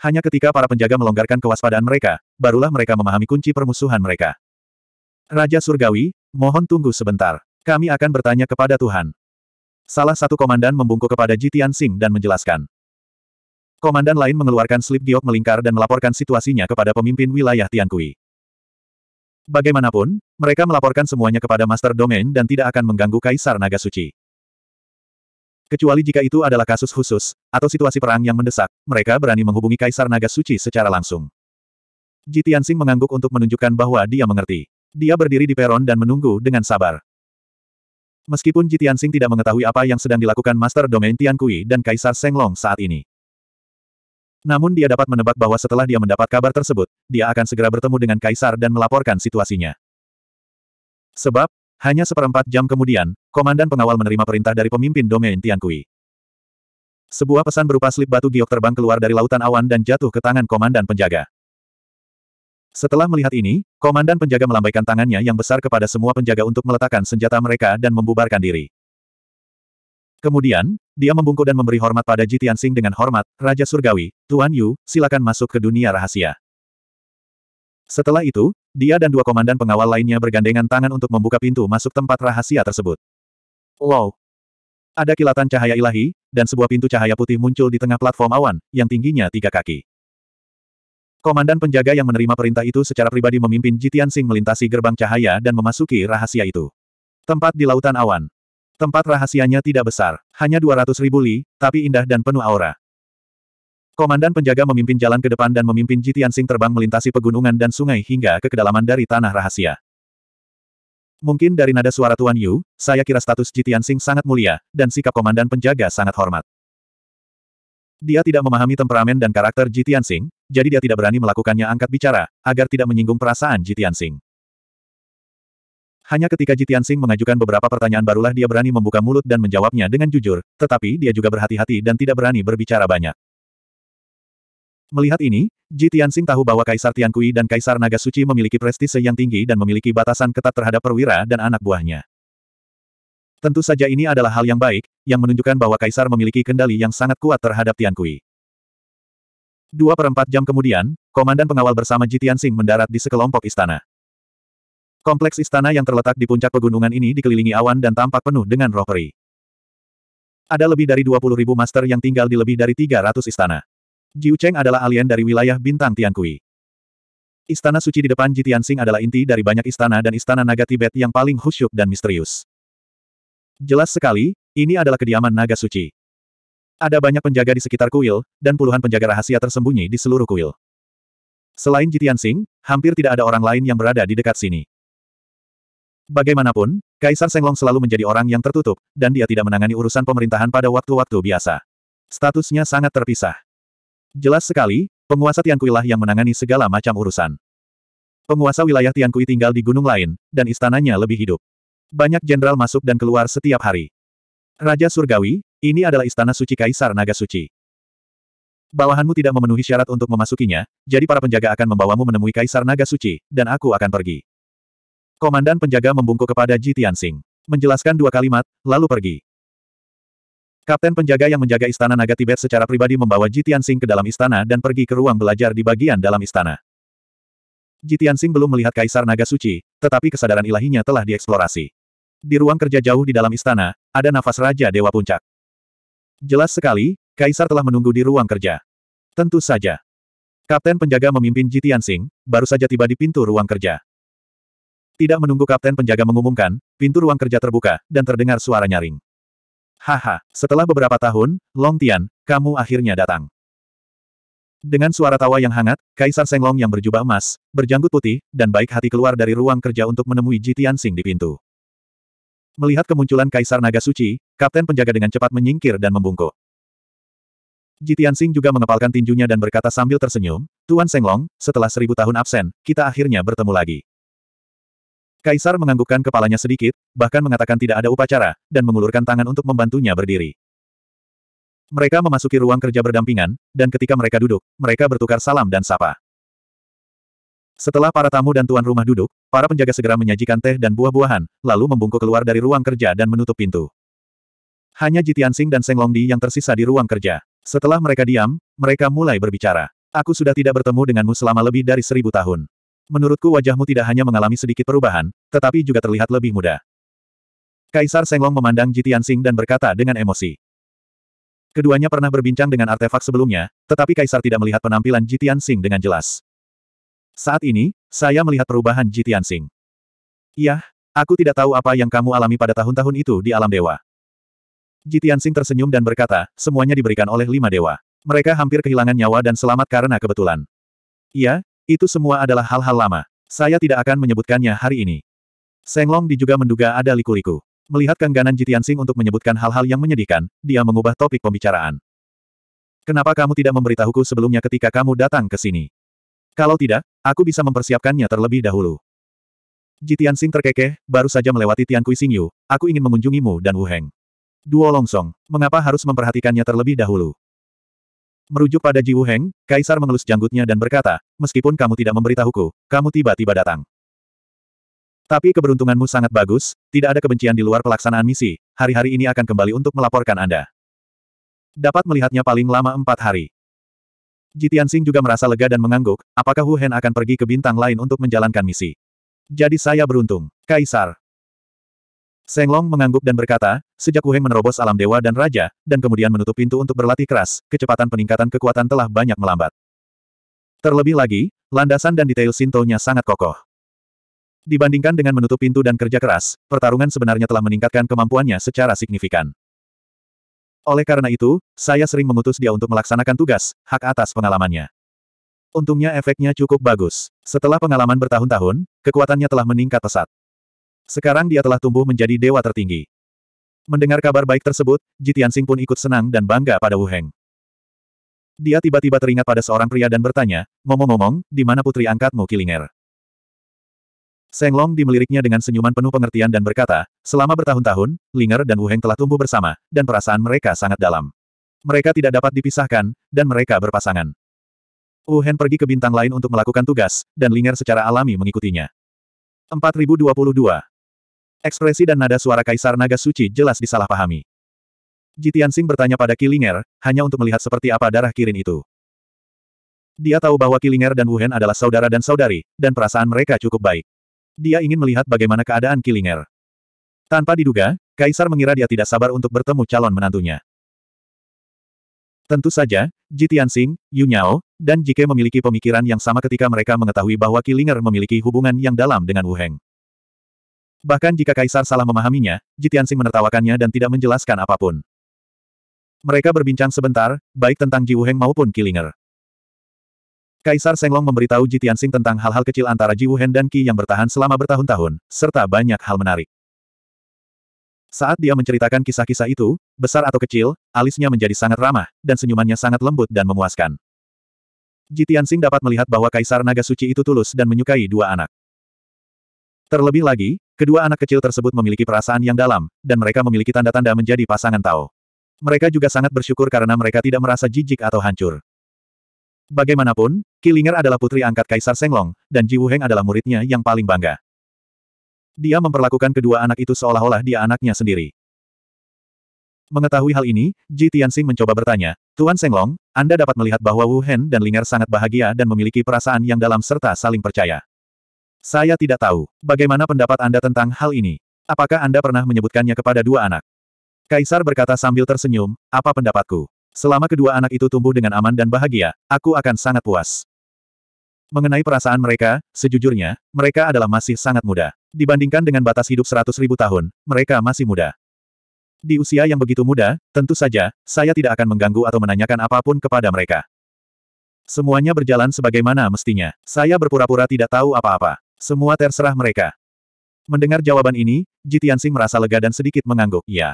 Hanya ketika para penjaga melonggarkan kewaspadaan mereka, barulah mereka memahami kunci permusuhan mereka. Raja Surgawi, mohon tunggu sebentar. Kami akan bertanya kepada Tuhan. Salah satu komandan membungkuk kepada Jitian Singh dan menjelaskan. Komandan lain mengeluarkan slip giok melingkar dan melaporkan situasinya kepada pemimpin wilayah Tiankui. Bagaimanapun, mereka melaporkan semuanya kepada Master Domain dan tidak akan mengganggu Kaisar Naga Suci. Kecuali jika itu adalah kasus khusus, atau situasi perang yang mendesak, mereka berani menghubungi Kaisar Naga Suci secara langsung. Ji mengangguk untuk menunjukkan bahwa dia mengerti. Dia berdiri di peron dan menunggu dengan sabar. Meskipun Ji tidak mengetahui apa yang sedang dilakukan Master Domain Tian Kui dan Kaisar Senglong saat ini. Namun dia dapat menebak bahwa setelah dia mendapat kabar tersebut, dia akan segera bertemu dengan Kaisar dan melaporkan situasinya. Sebab, hanya seperempat jam kemudian, komandan pengawal menerima perintah dari pemimpin domain Tiankui. Sebuah pesan berupa slip batu giok terbang keluar dari lautan awan dan jatuh ke tangan komandan penjaga. Setelah melihat ini, komandan penjaga melambaikan tangannya yang besar kepada semua penjaga untuk meletakkan senjata mereka dan membubarkan diri. Kemudian, dia membungkuk dan memberi hormat pada Jitian Sing dengan hormat, Raja Surgawi, Tuan Yu, silakan masuk ke dunia rahasia. Setelah itu, dia dan dua komandan pengawal lainnya bergandengan tangan untuk membuka pintu masuk tempat rahasia tersebut. Wow! Ada kilatan cahaya ilahi, dan sebuah pintu cahaya putih muncul di tengah platform awan, yang tingginya tiga kaki. Komandan penjaga yang menerima perintah itu secara pribadi memimpin Jitian Sing melintasi gerbang cahaya dan memasuki rahasia itu. Tempat di lautan awan. Tempat rahasianya tidak besar, hanya 200 ribu li, tapi indah dan penuh aura. Komandan penjaga memimpin jalan ke depan dan memimpin Jitian Sing terbang melintasi pegunungan dan sungai hingga ke kedalaman dari tanah rahasia. Mungkin dari nada suara Tuan Yu, saya kira status Jitian Sing sangat mulia, dan sikap komandan penjaga sangat hormat. Dia tidak memahami temperamen dan karakter Jitian Sing, jadi dia tidak berani melakukannya angkat bicara, agar tidak menyinggung perasaan Jitian Sing. Hanya ketika Jitian Sing mengajukan beberapa pertanyaan barulah dia berani membuka mulut dan menjawabnya dengan jujur, tetapi dia juga berhati-hati dan tidak berani berbicara banyak. Melihat ini, Ji Tianxing tahu bahwa Kaisar Tiankui dan Kaisar Naga Suci memiliki prestise yang tinggi dan memiliki batasan ketat terhadap perwira dan anak buahnya. Tentu saja ini adalah hal yang baik, yang menunjukkan bahwa Kaisar memiliki kendali yang sangat kuat terhadap Tiankui. Dua perempat jam kemudian, Komandan Pengawal bersama Ji Tianxing mendarat di sekelompok istana. Kompleks istana yang terletak di puncak pegunungan ini dikelilingi awan dan tampak penuh dengan roh peri. Ada lebih dari 20.000 master yang tinggal di lebih dari 300 istana. Jiu Cheng adalah alien dari wilayah bintang Tiankui. Istana suci di depan Jitiansing adalah inti dari banyak istana dan istana naga Tibet yang paling khusyuk dan misterius. Jelas sekali, ini adalah kediaman naga suci. Ada banyak penjaga di sekitar kuil, dan puluhan penjaga rahasia tersembunyi di seluruh kuil. Selain Jitiansing, hampir tidak ada orang lain yang berada di dekat sini. Bagaimanapun, Kaisar Senglong selalu menjadi orang yang tertutup, dan dia tidak menangani urusan pemerintahan pada waktu-waktu biasa. Statusnya sangat terpisah. Jelas sekali, penguasa Tiankui lah yang menangani segala macam urusan. Penguasa wilayah Tiankui tinggal di gunung lain, dan istananya lebih hidup. Banyak jenderal masuk dan keluar setiap hari. Raja Surgawi, ini adalah istana suci Kaisar Naga Suci. Bawahanmu tidak memenuhi syarat untuk memasukinya, jadi para penjaga akan membawamu menemui Kaisar Naga Suci, dan aku akan pergi. Komandan penjaga membungkuk kepada Ji Tianxing. Menjelaskan dua kalimat, lalu pergi. Kapten penjaga yang menjaga istana naga Tibet secara pribadi membawa Jitian Singh ke dalam istana dan pergi ke ruang belajar di bagian dalam istana. Jitian Singh belum melihat Kaisar Naga Suci, tetapi kesadaran ilahinya telah dieksplorasi. Di ruang kerja jauh di dalam istana, ada nafas Raja Dewa Puncak. Jelas sekali, Kaisar telah menunggu di ruang kerja. Tentu saja. Kapten penjaga memimpin Jitian Singh, baru saja tiba di pintu ruang kerja. Tidak menunggu kapten penjaga mengumumkan, pintu ruang kerja terbuka, dan terdengar suara nyaring. Haha, setelah beberapa tahun, Long Tian, kamu akhirnya datang. Dengan suara tawa yang hangat, Kaisar Senglong yang berjubah emas, berjanggut putih, dan baik hati keluar dari ruang kerja untuk menemui Ji Tianxing di pintu. Melihat kemunculan Kaisar Naga Suci, Kapten Penjaga dengan cepat menyingkir dan membungkuk. Ji Tianxing juga mengepalkan tinjunya dan berkata sambil tersenyum, Tuan Senglong, setelah seribu tahun absen, kita akhirnya bertemu lagi. Kaisar menganggukkan kepalanya sedikit, bahkan mengatakan tidak ada upacara, dan mengulurkan tangan untuk membantunya berdiri. Mereka memasuki ruang kerja berdampingan, dan ketika mereka duduk, mereka bertukar salam dan sapa. Setelah para tamu dan tuan rumah duduk, para penjaga segera menyajikan teh dan buah-buahan, lalu membungkuk keluar dari ruang kerja dan menutup pintu. Hanya Jitian Sing dan Seng Di yang tersisa di ruang kerja. Setelah mereka diam, mereka mulai berbicara. Aku sudah tidak bertemu denganmu selama lebih dari seribu tahun menurutku wajahmu tidak hanya mengalami sedikit perubahan, tetapi juga terlihat lebih muda. Kaisar Senglong memandang Jitian Sing dan berkata dengan emosi. Keduanya pernah berbincang dengan artefak sebelumnya, tetapi Kaisar tidak melihat penampilan Jitian Sing dengan jelas. Saat ini, saya melihat perubahan Jitian Sing. Yah, aku tidak tahu apa yang kamu alami pada tahun-tahun itu di alam dewa. Jitian Sing tersenyum dan berkata, semuanya diberikan oleh lima dewa. Mereka hampir kehilangan nyawa dan selamat karena kebetulan. Iya, itu semua adalah hal-hal lama. Saya tidak akan menyebutkannya hari ini. Senglong juga menduga ada liku-liku. Melihat kengganan Jitiansing untuk menyebutkan hal-hal yang menyedihkan, dia mengubah topik pembicaraan. Kenapa kamu tidak memberitahuku sebelumnya ketika kamu datang ke sini? Kalau tidak, aku bisa mempersiapkannya terlebih dahulu. Jitiansing terkekeh, baru saja melewati Tian Kui Xingyu, aku ingin mengunjungimu dan Wu Heng. Duo Longsong, mengapa harus memperhatikannya terlebih dahulu? Merujuk pada Ji Wuheng, Kaisar mengelus janggutnya dan berkata, meskipun kamu tidak memberitahuku, kamu tiba-tiba datang. Tapi keberuntunganmu sangat bagus, tidak ada kebencian di luar pelaksanaan misi, hari-hari ini akan kembali untuk melaporkan Anda. Dapat melihatnya paling lama empat hari. Ji Tianxing juga merasa lega dan mengangguk, apakah Wuhen akan pergi ke bintang lain untuk menjalankan misi. Jadi saya beruntung, Kaisar. Seng Long mengangguk dan berkata, sejak Wu Heng menerobos alam dewa dan raja, dan kemudian menutup pintu untuk berlatih keras, kecepatan peningkatan kekuatan telah banyak melambat. Terlebih lagi, landasan dan detail Sintonya sangat kokoh. Dibandingkan dengan menutup pintu dan kerja keras, pertarungan sebenarnya telah meningkatkan kemampuannya secara signifikan. Oleh karena itu, saya sering mengutus dia untuk melaksanakan tugas, hak atas pengalamannya. Untungnya efeknya cukup bagus. Setelah pengalaman bertahun-tahun, kekuatannya telah meningkat pesat. Sekarang dia telah tumbuh menjadi dewa tertinggi. Mendengar kabar baik tersebut, Jitian Sing pun ikut senang dan bangga pada Wu Heng. Dia tiba-tiba teringat pada seorang pria dan bertanya, ngomong-ngomong, di mana putri angkatmu Kilinger? Seng Long dimeliriknya dengan senyuman penuh pengertian dan berkata, selama bertahun-tahun, Linger dan Wu Heng telah tumbuh bersama, dan perasaan mereka sangat dalam. Mereka tidak dapat dipisahkan, dan mereka berpasangan. Wu Heng pergi ke bintang lain untuk melakukan tugas, dan Linger secara alami mengikutinya. 4022 Ekspresi dan nada suara Kaisar Naga Suci jelas disalahpahami. Jitiansing bertanya pada Kilinger, hanya untuk melihat seperti apa darah kirin itu. Dia tahu bahwa Kilinger dan Wuhen adalah saudara dan saudari, dan perasaan mereka cukup baik. Dia ingin melihat bagaimana keadaan Kilinger. Tanpa diduga, Kaisar mengira dia tidak sabar untuk bertemu calon menantunya. Tentu saja, Jitiansing, Yu Nyao, dan Jike memiliki pemikiran yang sama ketika mereka mengetahui bahwa Kilinger memiliki hubungan yang dalam dengan Wuheng. Bahkan jika Kaisar salah memahaminya, Jitiansing menertawakannya dan tidak menjelaskan apapun. Mereka berbincang sebentar, baik tentang Jiwuheng maupun Kilinger. Kaisar Senglong memberitahu Jitiansing tentang hal-hal kecil antara Jiwuhen dan Ki yang bertahan selama bertahun-tahun, serta banyak hal menarik. Saat dia menceritakan kisah-kisah itu, besar atau kecil, alisnya menjadi sangat ramah, dan senyumannya sangat lembut dan memuaskan. Jitiansing dapat melihat bahwa Kaisar Naga Suci itu tulus dan menyukai dua anak. Terlebih lagi, kedua anak kecil tersebut memiliki perasaan yang dalam, dan mereka memiliki tanda-tanda menjadi pasangan Tao. Mereka juga sangat bersyukur karena mereka tidak merasa jijik atau hancur. Bagaimanapun, Kilinger adalah putri angkat Kaisar Senglong, dan Ji Wuheng adalah muridnya yang paling bangga. Dia memperlakukan kedua anak itu seolah-olah dia anaknya sendiri. Mengetahui hal ini, Ji Tianxing mencoba bertanya, Tuan Senglong, Anda dapat melihat bahwa Wu Hen dan Linger sangat bahagia dan memiliki perasaan yang dalam serta saling percaya. Saya tidak tahu. Bagaimana pendapat Anda tentang hal ini? Apakah Anda pernah menyebutkannya kepada dua anak? Kaisar berkata sambil tersenyum, apa pendapatku? Selama kedua anak itu tumbuh dengan aman dan bahagia, aku akan sangat puas. Mengenai perasaan mereka, sejujurnya, mereka adalah masih sangat muda. Dibandingkan dengan batas hidup 100 ribu tahun, mereka masih muda. Di usia yang begitu muda, tentu saja, saya tidak akan mengganggu atau menanyakan apapun kepada mereka. Semuanya berjalan sebagaimana mestinya. Saya berpura-pura tidak tahu apa-apa. Semua terserah mereka. Mendengar jawaban ini, Jitiansing merasa lega dan sedikit mengangguk. Ya.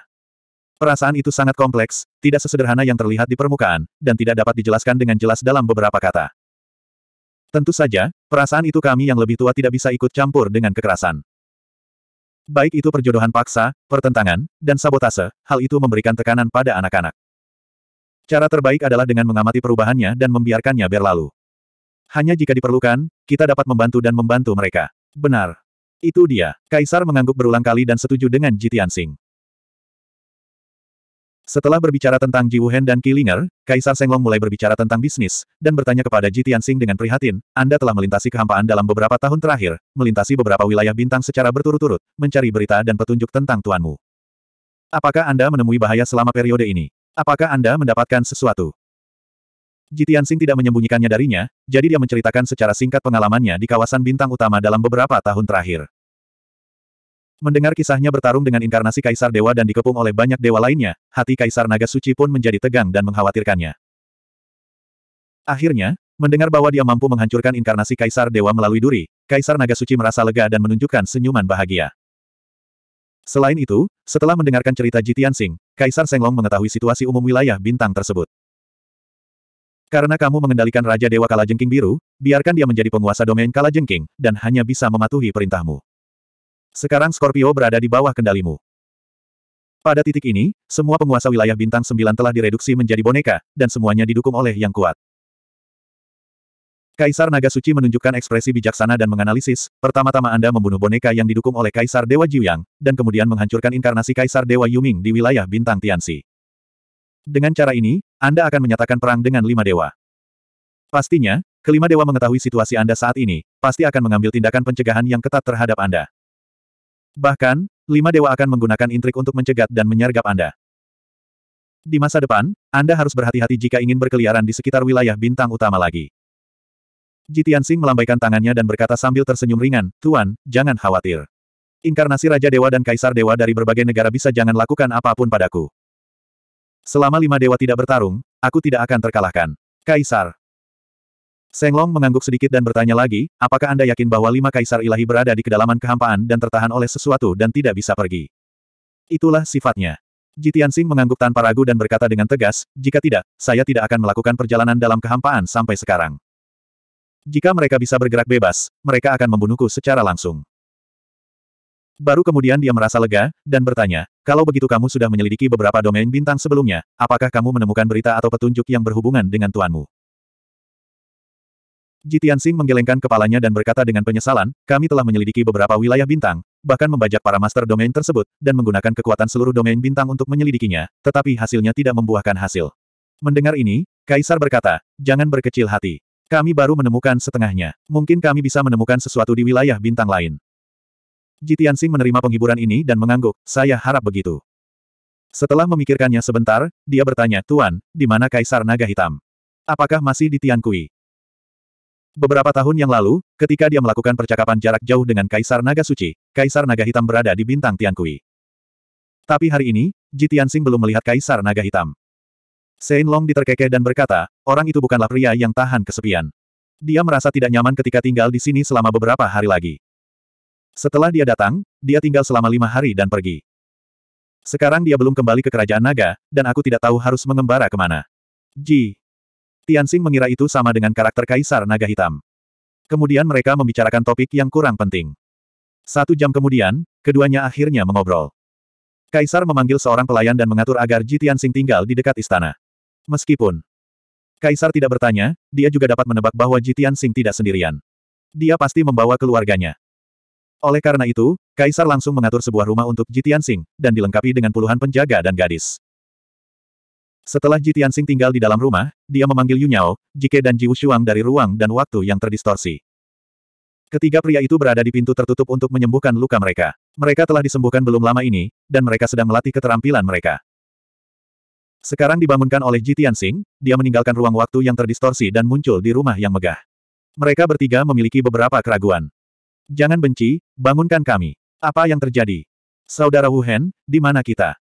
Perasaan itu sangat kompleks, tidak sesederhana yang terlihat di permukaan, dan tidak dapat dijelaskan dengan jelas dalam beberapa kata. Tentu saja, perasaan itu kami yang lebih tua tidak bisa ikut campur dengan kekerasan. Baik itu perjodohan paksa, pertentangan, dan sabotase, hal itu memberikan tekanan pada anak-anak. Cara terbaik adalah dengan mengamati perubahannya dan membiarkannya berlalu. Hanya jika diperlukan, kita dapat membantu dan membantu mereka. Benar. Itu dia. Kaisar mengangguk berulang kali dan setuju dengan Jitian Sing. Setelah berbicara tentang Ji Wuhen dan Kilinger, Kaisar Senglong mulai berbicara tentang bisnis, dan bertanya kepada Ji Tianxing dengan prihatin, Anda telah melintasi kehampaan dalam beberapa tahun terakhir, melintasi beberapa wilayah bintang secara berturut-turut, mencari berita dan petunjuk tentang tuanmu. Apakah Anda menemui bahaya selama periode ini? Apakah Anda mendapatkan sesuatu? Jitian Sing tidak menyembunyikannya darinya, jadi dia menceritakan secara singkat pengalamannya di kawasan bintang utama dalam beberapa tahun terakhir. Mendengar kisahnya bertarung dengan inkarnasi Kaisar Dewa dan dikepung oleh banyak dewa lainnya, hati Kaisar Naga Suci pun menjadi tegang dan mengkhawatirkannya. Akhirnya, mendengar bahwa dia mampu menghancurkan inkarnasi Kaisar Dewa melalui duri, Kaisar Naga Suci merasa lega dan menunjukkan senyuman bahagia. Selain itu, setelah mendengarkan cerita Jitian Sing, Kaisar Senglong mengetahui situasi umum wilayah bintang tersebut. Karena kamu mengendalikan Raja Dewa Kalajengking Biru, biarkan dia menjadi penguasa domain Kalajengking, dan hanya bisa mematuhi perintahmu. Sekarang Scorpio berada di bawah kendalimu. Pada titik ini, semua penguasa wilayah bintang sembilan telah direduksi menjadi boneka, dan semuanya didukung oleh yang kuat. Kaisar Naga Suci menunjukkan ekspresi bijaksana dan menganalisis, pertama-tama Anda membunuh boneka yang didukung oleh Kaisar Dewa Jiuyang, dan kemudian menghancurkan inkarnasi Kaisar Dewa Yuming di wilayah bintang Tianxi. Dengan cara ini, Anda akan menyatakan perang dengan lima dewa. Pastinya, kelima dewa mengetahui situasi Anda saat ini, pasti akan mengambil tindakan pencegahan yang ketat terhadap Anda. Bahkan, lima dewa akan menggunakan intrik untuk mencegat dan menyergap Anda. Di masa depan, Anda harus berhati-hati jika ingin berkeliaran di sekitar wilayah bintang utama lagi. Jitian Sing melambaikan tangannya dan berkata sambil tersenyum ringan, Tuan, jangan khawatir. Inkarnasi Raja Dewa dan Kaisar Dewa dari berbagai negara bisa jangan lakukan apapun padaku. Selama lima dewa tidak bertarung, aku tidak akan terkalahkan. Kaisar. Senglong mengangguk sedikit dan bertanya lagi, apakah Anda yakin bahwa lima kaisar ilahi berada di kedalaman kehampaan dan tertahan oleh sesuatu dan tidak bisa pergi? Itulah sifatnya. Jitiansing mengangguk tanpa ragu dan berkata dengan tegas, jika tidak, saya tidak akan melakukan perjalanan dalam kehampaan sampai sekarang. Jika mereka bisa bergerak bebas, mereka akan membunuhku secara langsung. Baru kemudian dia merasa lega, dan bertanya, kalau begitu kamu sudah menyelidiki beberapa domain bintang sebelumnya, apakah kamu menemukan berita atau petunjuk yang berhubungan dengan tuanmu? Jitian Singh menggelengkan kepalanya dan berkata dengan penyesalan, kami telah menyelidiki beberapa wilayah bintang, bahkan membajak para master domain tersebut, dan menggunakan kekuatan seluruh domain bintang untuk menyelidikinya, tetapi hasilnya tidak membuahkan hasil. Mendengar ini, Kaisar berkata, jangan berkecil hati. Kami baru menemukan setengahnya. Mungkin kami bisa menemukan sesuatu di wilayah bintang lain. Jitiansing menerima penghiburan ini dan mengangguk, saya harap begitu. Setelah memikirkannya sebentar, dia bertanya, Tuan, di mana Kaisar Naga Hitam? Apakah masih di Tiankui? Beberapa tahun yang lalu, ketika dia melakukan percakapan jarak jauh dengan Kaisar Naga Suci, Kaisar Naga Hitam berada di bintang Tiankui. Tapi hari ini, Jitiansing belum melihat Kaisar Naga Hitam. Sein Long diterkekeh dan berkata, orang itu bukanlah pria yang tahan kesepian. Dia merasa tidak nyaman ketika tinggal di sini selama beberapa hari lagi. Setelah dia datang, dia tinggal selama lima hari dan pergi. Sekarang dia belum kembali ke kerajaan naga, dan aku tidak tahu harus mengembara kemana. Ji. Tianxing mengira itu sama dengan karakter kaisar naga hitam. Kemudian mereka membicarakan topik yang kurang penting. Satu jam kemudian, keduanya akhirnya mengobrol. Kaisar memanggil seorang pelayan dan mengatur agar Ji Tianxing tinggal di dekat istana. Meskipun Kaisar tidak bertanya, dia juga dapat menebak bahwa Ji Tianxing tidak sendirian. Dia pasti membawa keluarganya. Oleh karena itu, Kaisar langsung mengatur sebuah rumah untuk Jitian Sing, dan dilengkapi dengan puluhan penjaga dan gadis. Setelah Jitian Sing tinggal di dalam rumah, dia memanggil Yunyao, Jike dan Ji Wushuang dari ruang dan waktu yang terdistorsi. Ketiga pria itu berada di pintu tertutup untuk menyembuhkan luka mereka. Mereka telah disembuhkan belum lama ini, dan mereka sedang melatih keterampilan mereka. Sekarang dibangunkan oleh Jitian Sing, dia meninggalkan ruang waktu yang terdistorsi dan muncul di rumah yang megah. Mereka bertiga memiliki beberapa keraguan. Jangan benci, bangunkan kami. Apa yang terjadi? Saudara Wu Hen? di mana kita?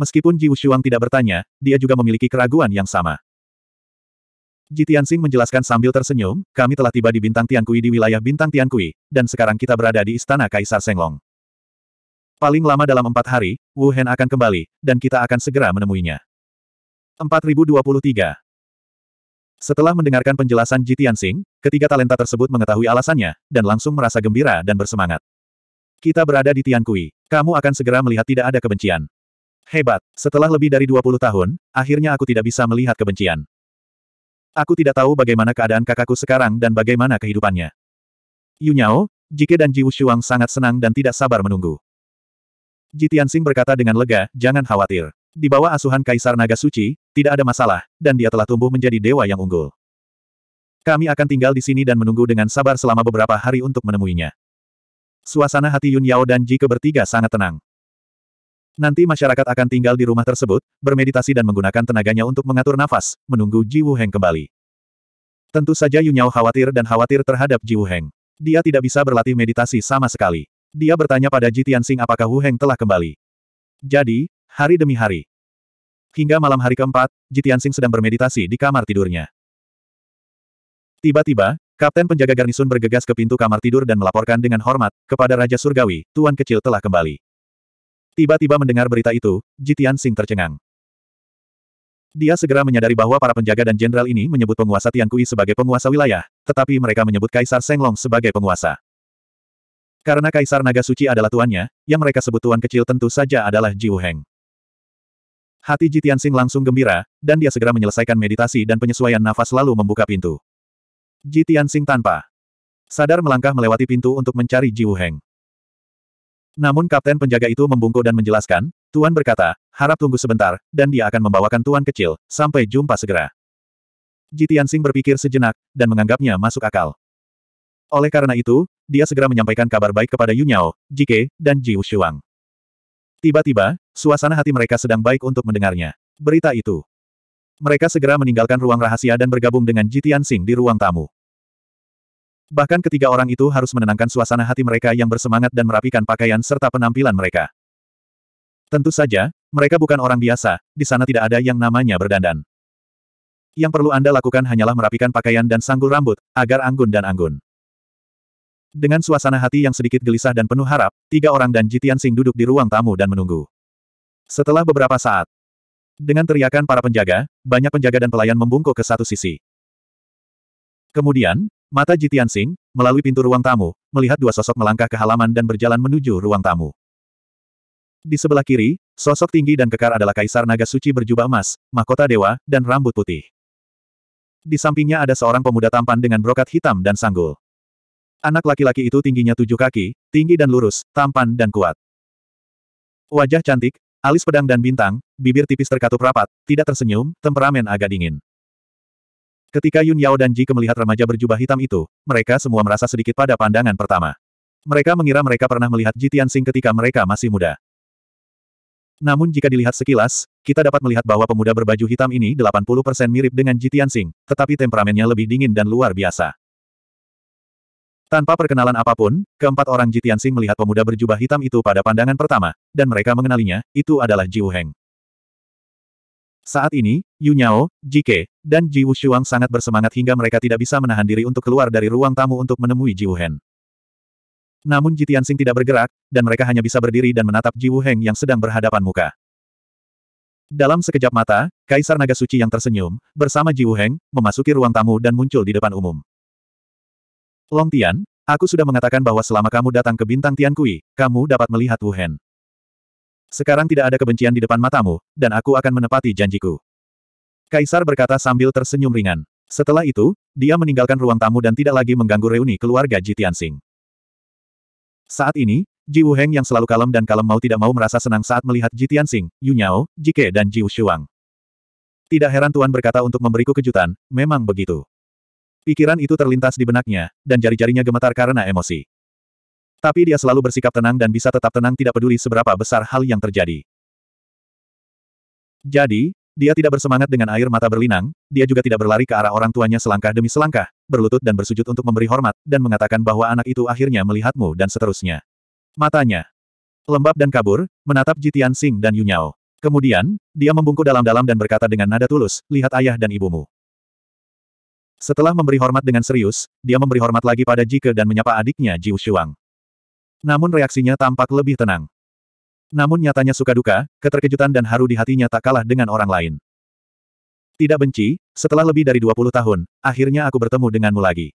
Meskipun Ji Wushuang tidak bertanya, dia juga memiliki keraguan yang sama. Ji Tianxing menjelaskan sambil tersenyum, kami telah tiba di Bintang Tiankui di wilayah Bintang Tiankui, dan sekarang kita berada di Istana Kaisar Senglong. Paling lama dalam empat hari, Wu Hen akan kembali, dan kita akan segera menemuinya. 4023 setelah mendengarkan penjelasan Ji Tianxing, ketiga talenta tersebut mengetahui alasannya, dan langsung merasa gembira dan bersemangat. Kita berada di Tiankui. Kamu akan segera melihat tidak ada kebencian. Hebat, setelah lebih dari 20 tahun, akhirnya aku tidak bisa melihat kebencian. Aku tidak tahu bagaimana keadaan kakakku sekarang dan bagaimana kehidupannya. Yunyao, Jike dan Ji Wushuang sangat senang dan tidak sabar menunggu. Ji Tianxing berkata dengan lega, jangan khawatir. Di bawah asuhan Kaisar Naga Suci, tidak ada masalah, dan dia telah tumbuh menjadi dewa yang unggul. Kami akan tinggal di sini dan menunggu dengan sabar selama beberapa hari untuk menemuinya. Suasana hati Yun Yao dan Jike bertiga sangat tenang. Nanti masyarakat akan tinggal di rumah tersebut, bermeditasi dan menggunakan tenaganya untuk mengatur nafas, menunggu Ji Wuheng kembali. Tentu saja Yun Yao khawatir dan khawatir terhadap Ji Wuheng. Dia tidak bisa berlatih meditasi sama sekali. Dia bertanya pada Ji Tianxing apakah Wuheng telah kembali. Jadi, hari demi hari, Hingga malam hari keempat, Jitiansing sedang bermeditasi di kamar tidurnya. Tiba-tiba, Kapten penjaga garnisun bergegas ke pintu kamar tidur dan melaporkan dengan hormat, kepada Raja Surgawi, Tuan Kecil telah kembali. Tiba-tiba mendengar berita itu, Jitiansing tercengang. Dia segera menyadari bahwa para penjaga dan jenderal ini menyebut penguasa Tian Kui sebagai penguasa wilayah, tetapi mereka menyebut Kaisar Senglong sebagai penguasa. Karena Kaisar Naga Suci adalah tuannya, yang mereka sebut tuan kecil tentu saja adalah Jiu Heng. Hati Jitiansing langsung gembira, dan dia segera menyelesaikan meditasi dan penyesuaian nafas lalu membuka pintu. Jitiansing tanpa sadar melangkah melewati pintu untuk mencari Ji Wuheng. Namun kapten penjaga itu membungkuk dan menjelaskan, Tuan berkata, harap tunggu sebentar, dan dia akan membawakan Tuan kecil, sampai jumpa segera. Jitiansing berpikir sejenak, dan menganggapnya masuk akal. Oleh karena itu, dia segera menyampaikan kabar baik kepada Yunyao, Jike, dan Ji Wushuang. Tiba-tiba, suasana hati mereka sedang baik untuk mendengarnya. Berita itu. Mereka segera meninggalkan ruang rahasia dan bergabung dengan Jitian Sing di ruang tamu. Bahkan ketiga orang itu harus menenangkan suasana hati mereka yang bersemangat dan merapikan pakaian serta penampilan mereka. Tentu saja, mereka bukan orang biasa, di sana tidak ada yang namanya berdandan. Yang perlu Anda lakukan hanyalah merapikan pakaian dan sanggul rambut, agar anggun dan anggun. Dengan suasana hati yang sedikit gelisah dan penuh harap, tiga orang dan Jitian Sing duduk di ruang tamu dan menunggu. Setelah beberapa saat, dengan teriakan para penjaga, banyak penjaga dan pelayan membungkuk ke satu sisi. Kemudian, mata Jitian Sing, melalui pintu ruang tamu, melihat dua sosok melangkah ke halaman dan berjalan menuju ruang tamu. Di sebelah kiri, sosok tinggi dan kekar adalah Kaisar Naga Suci berjubah emas, mahkota dewa, dan rambut putih. Di sampingnya ada seorang pemuda tampan dengan brokat hitam dan sanggul. Anak laki-laki itu tingginya tujuh kaki, tinggi dan lurus, tampan dan kuat. Wajah cantik, alis pedang dan bintang, bibir tipis terkatup rapat, tidak tersenyum, temperamen agak dingin. Ketika Yun Yao dan Ji melihat remaja berjubah hitam itu, mereka semua merasa sedikit pada pandangan pertama. Mereka mengira mereka pernah melihat Ji Tianxing ketika mereka masih muda. Namun jika dilihat sekilas, kita dapat melihat bahwa pemuda berbaju hitam ini 80% mirip dengan Ji Tianxing, tetapi temperamennya lebih dingin dan luar biasa. Tanpa perkenalan apapun, keempat orang Jitian Sing melihat pemuda berjubah hitam itu pada pandangan pertama, dan mereka mengenalinya, itu adalah Ji Heng. Saat ini, Yu Nyao, Ke, dan Ji Wushuang sangat bersemangat hingga mereka tidak bisa menahan diri untuk keluar dari ruang tamu untuk menemui Ji Heng. Namun Sing tidak bergerak, dan mereka hanya bisa berdiri dan menatap Ji Heng yang sedang berhadapan muka. Dalam sekejap mata, Kaisar Naga Suci yang tersenyum, bersama Ji Heng, memasuki ruang tamu dan muncul di depan umum. Long Tian, aku sudah mengatakan bahwa selama kamu datang ke bintang Tian Kui, kamu dapat melihat Wu Hen. Sekarang tidak ada kebencian di depan matamu, dan aku akan menepati janjiku. Kaisar berkata sambil tersenyum ringan. Setelah itu, dia meninggalkan ruang tamu dan tidak lagi mengganggu reuni keluarga Ji Tianxing. Saat ini, Ji Wuheng yang selalu kalem dan kalem mau tidak mau merasa senang saat melihat Ji Tianxing, Yu Nyao, Jike dan Ji Shuang. Tidak heran Tuan berkata untuk memberiku kejutan, memang begitu. Pikiran itu terlintas di benaknya, dan jari-jarinya gemetar karena emosi. Tapi dia selalu bersikap tenang dan bisa tetap tenang tidak peduli seberapa besar hal yang terjadi. Jadi, dia tidak bersemangat dengan air mata berlinang, dia juga tidak berlari ke arah orang tuanya selangkah demi selangkah, berlutut dan bersujud untuk memberi hormat, dan mengatakan bahwa anak itu akhirnya melihatmu dan seterusnya. Matanya lembab dan kabur, menatap Jitian Sing dan Yunyao. Kemudian, dia membungkuk dalam-dalam dan berkata dengan nada tulus, lihat ayah dan ibumu. Setelah memberi hormat dengan serius, dia memberi hormat lagi pada Jike dan menyapa adiknya Jiu Shuang. Namun reaksinya tampak lebih tenang. Namun nyatanya suka duka, keterkejutan dan haru di hatinya tak kalah dengan orang lain. Tidak benci, setelah lebih dari 20 tahun, akhirnya aku bertemu denganmu lagi.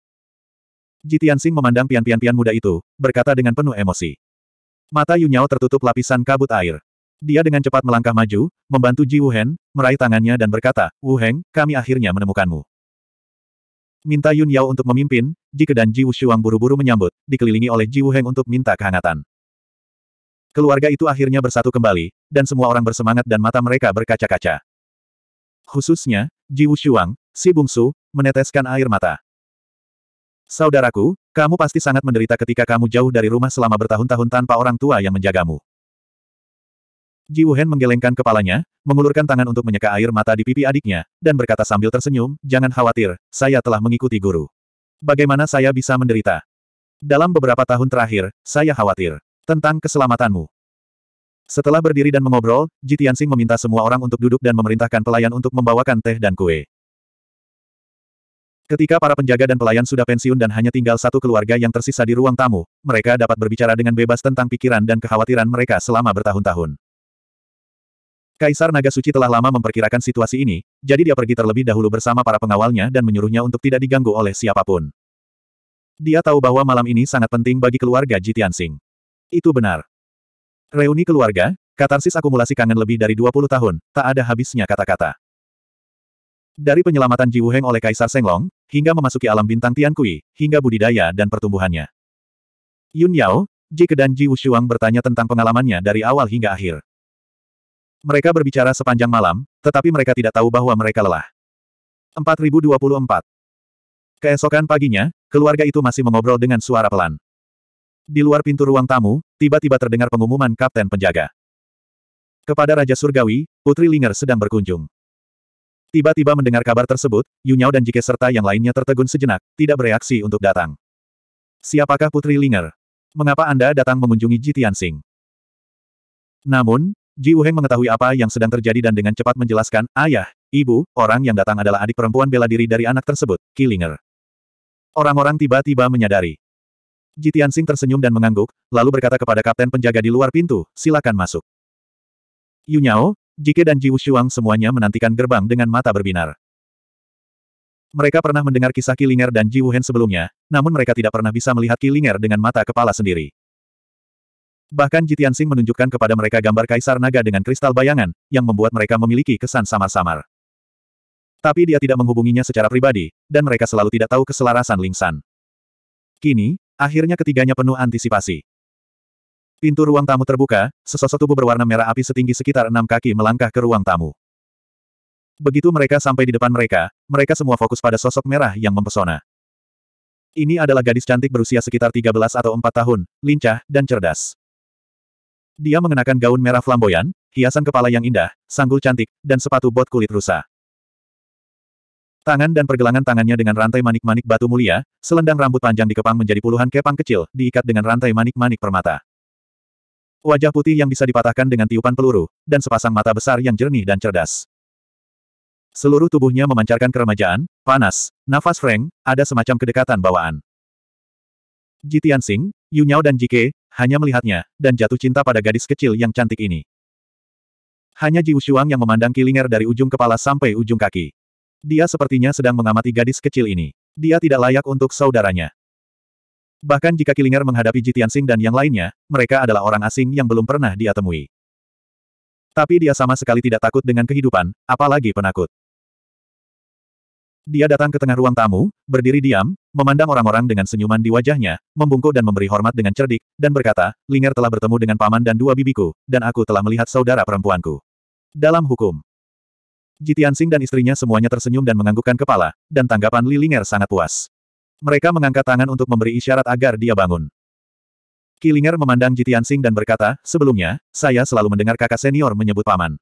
Jitian Sing memandang pian-pian-pian muda itu, berkata dengan penuh emosi. Mata Yu Nyao tertutup lapisan kabut air. Dia dengan cepat melangkah maju, membantu Ji Wuhen, meraih tangannya dan berkata, Wu Wuheng, kami akhirnya menemukanmu. Minta Yun Yao untuk memimpin, Jike dan Ji Wushuang buru-buru menyambut, dikelilingi oleh Ji Wuheng untuk minta kehangatan. Keluarga itu akhirnya bersatu kembali, dan semua orang bersemangat dan mata mereka berkaca-kaca. Khususnya, Ji Wushuang, si bungsu, meneteskan air mata. Saudaraku, kamu pasti sangat menderita ketika kamu jauh dari rumah selama bertahun-tahun tanpa orang tua yang menjagamu. Ji Wuhen menggelengkan kepalanya, mengulurkan tangan untuk menyeka air mata di pipi adiknya, dan berkata sambil tersenyum, jangan khawatir, saya telah mengikuti guru. Bagaimana saya bisa menderita? Dalam beberapa tahun terakhir, saya khawatir tentang keselamatanmu. Setelah berdiri dan mengobrol, Ji Tianxing meminta semua orang untuk duduk dan memerintahkan pelayan untuk membawakan teh dan kue. Ketika para penjaga dan pelayan sudah pensiun dan hanya tinggal satu keluarga yang tersisa di ruang tamu, mereka dapat berbicara dengan bebas tentang pikiran dan kekhawatiran mereka selama bertahun-tahun. Kaisar Naga Suci telah lama memperkirakan situasi ini, jadi dia pergi terlebih dahulu bersama para pengawalnya dan menyuruhnya untuk tidak diganggu oleh siapapun. Dia tahu bahwa malam ini sangat penting bagi keluarga Jitian Sing. Itu benar. Reuni keluarga, katarsis akumulasi kangen lebih dari 20 tahun, tak ada habisnya kata-kata. Dari penyelamatan Ji Wuheng oleh Kaisar Senglong, hingga memasuki alam bintang Tian Kui, hingga budidaya dan pertumbuhannya. Yun Yao, Ji Kedan Ji Wushuang bertanya tentang pengalamannya dari awal hingga akhir. Mereka berbicara sepanjang malam, tetapi mereka tidak tahu bahwa mereka lelah. 4024. Keesokan paginya, keluarga itu masih mengobrol dengan suara pelan. Di luar pintu ruang tamu, tiba-tiba terdengar pengumuman kapten penjaga. Kepada Raja Surgawi, Putri Linger sedang berkunjung. Tiba-tiba mendengar kabar tersebut, Yunyao dan Jike serta yang lainnya tertegun sejenak, tidak bereaksi untuk datang. Siapakah Putri Linger? Mengapa Anda datang mengunjungi Jitian Sing? Namun, Ji Wuheng mengetahui apa yang sedang terjadi dan dengan cepat menjelaskan, ayah, ibu, orang yang datang adalah adik perempuan bela diri dari anak tersebut, Killinger. Orang-orang tiba-tiba menyadari. Ji Tianxing tersenyum dan mengangguk, lalu berkata kepada kapten penjaga di luar pintu, silakan masuk. Yu Nyao, Jike dan Ji Wushuang semuanya menantikan gerbang dengan mata berbinar. Mereka pernah mendengar kisah Killinger dan Ji Wuhen sebelumnya, namun mereka tidak pernah bisa melihat Killinger dengan mata kepala sendiri. Bahkan Jitian Sing menunjukkan kepada mereka gambar Kaisar Naga dengan kristal bayangan, yang membuat mereka memiliki kesan samar-samar. Tapi dia tidak menghubunginya secara pribadi, dan mereka selalu tidak tahu keselarasan Lingsan. Kini, akhirnya ketiganya penuh antisipasi. Pintu ruang tamu terbuka, sesosok tubuh berwarna merah api setinggi sekitar enam kaki melangkah ke ruang tamu. Begitu mereka sampai di depan mereka, mereka semua fokus pada sosok merah yang mempesona. Ini adalah gadis cantik berusia sekitar 13 atau 4 tahun, lincah, dan cerdas. Dia mengenakan gaun merah flamboyan, hiasan kepala yang indah, sanggul cantik, dan sepatu bot kulit rusa. Tangan dan pergelangan tangannya dengan rantai manik-manik batu mulia, selendang rambut panjang dikepang menjadi puluhan kepang kecil, diikat dengan rantai manik-manik permata. Wajah putih yang bisa dipatahkan dengan tiupan peluru, dan sepasang mata besar yang jernih dan cerdas. Seluruh tubuhnya memancarkan keremajaan, panas, nafas freng, ada semacam kedekatan bawaan. Jitian Singh, Yu dan Jike, hanya melihatnya, dan jatuh cinta pada gadis kecil yang cantik ini. Hanya Ji Ushuang yang memandang Kilinger dari ujung kepala sampai ujung kaki. Dia sepertinya sedang mengamati gadis kecil ini. Dia tidak layak untuk saudaranya. Bahkan jika Kilinger menghadapi Ji Tianxing dan yang lainnya, mereka adalah orang asing yang belum pernah dia temui. Tapi dia sama sekali tidak takut dengan kehidupan, apalagi penakut. Dia datang ke tengah ruang tamu, berdiri diam, memandang orang-orang dengan senyuman di wajahnya, membungkuk dan memberi hormat dengan cerdik, dan berkata, Linger telah bertemu dengan paman dan dua bibiku, dan aku telah melihat saudara perempuanku. Dalam hukum. Jitian Jitiansing dan istrinya semuanya tersenyum dan menganggukkan kepala, dan tanggapan Li Linger sangat puas. Mereka mengangkat tangan untuk memberi isyarat agar dia bangun. Ki Linger memandang Jitian Jitiansing dan berkata, sebelumnya, saya selalu mendengar kakak senior menyebut paman.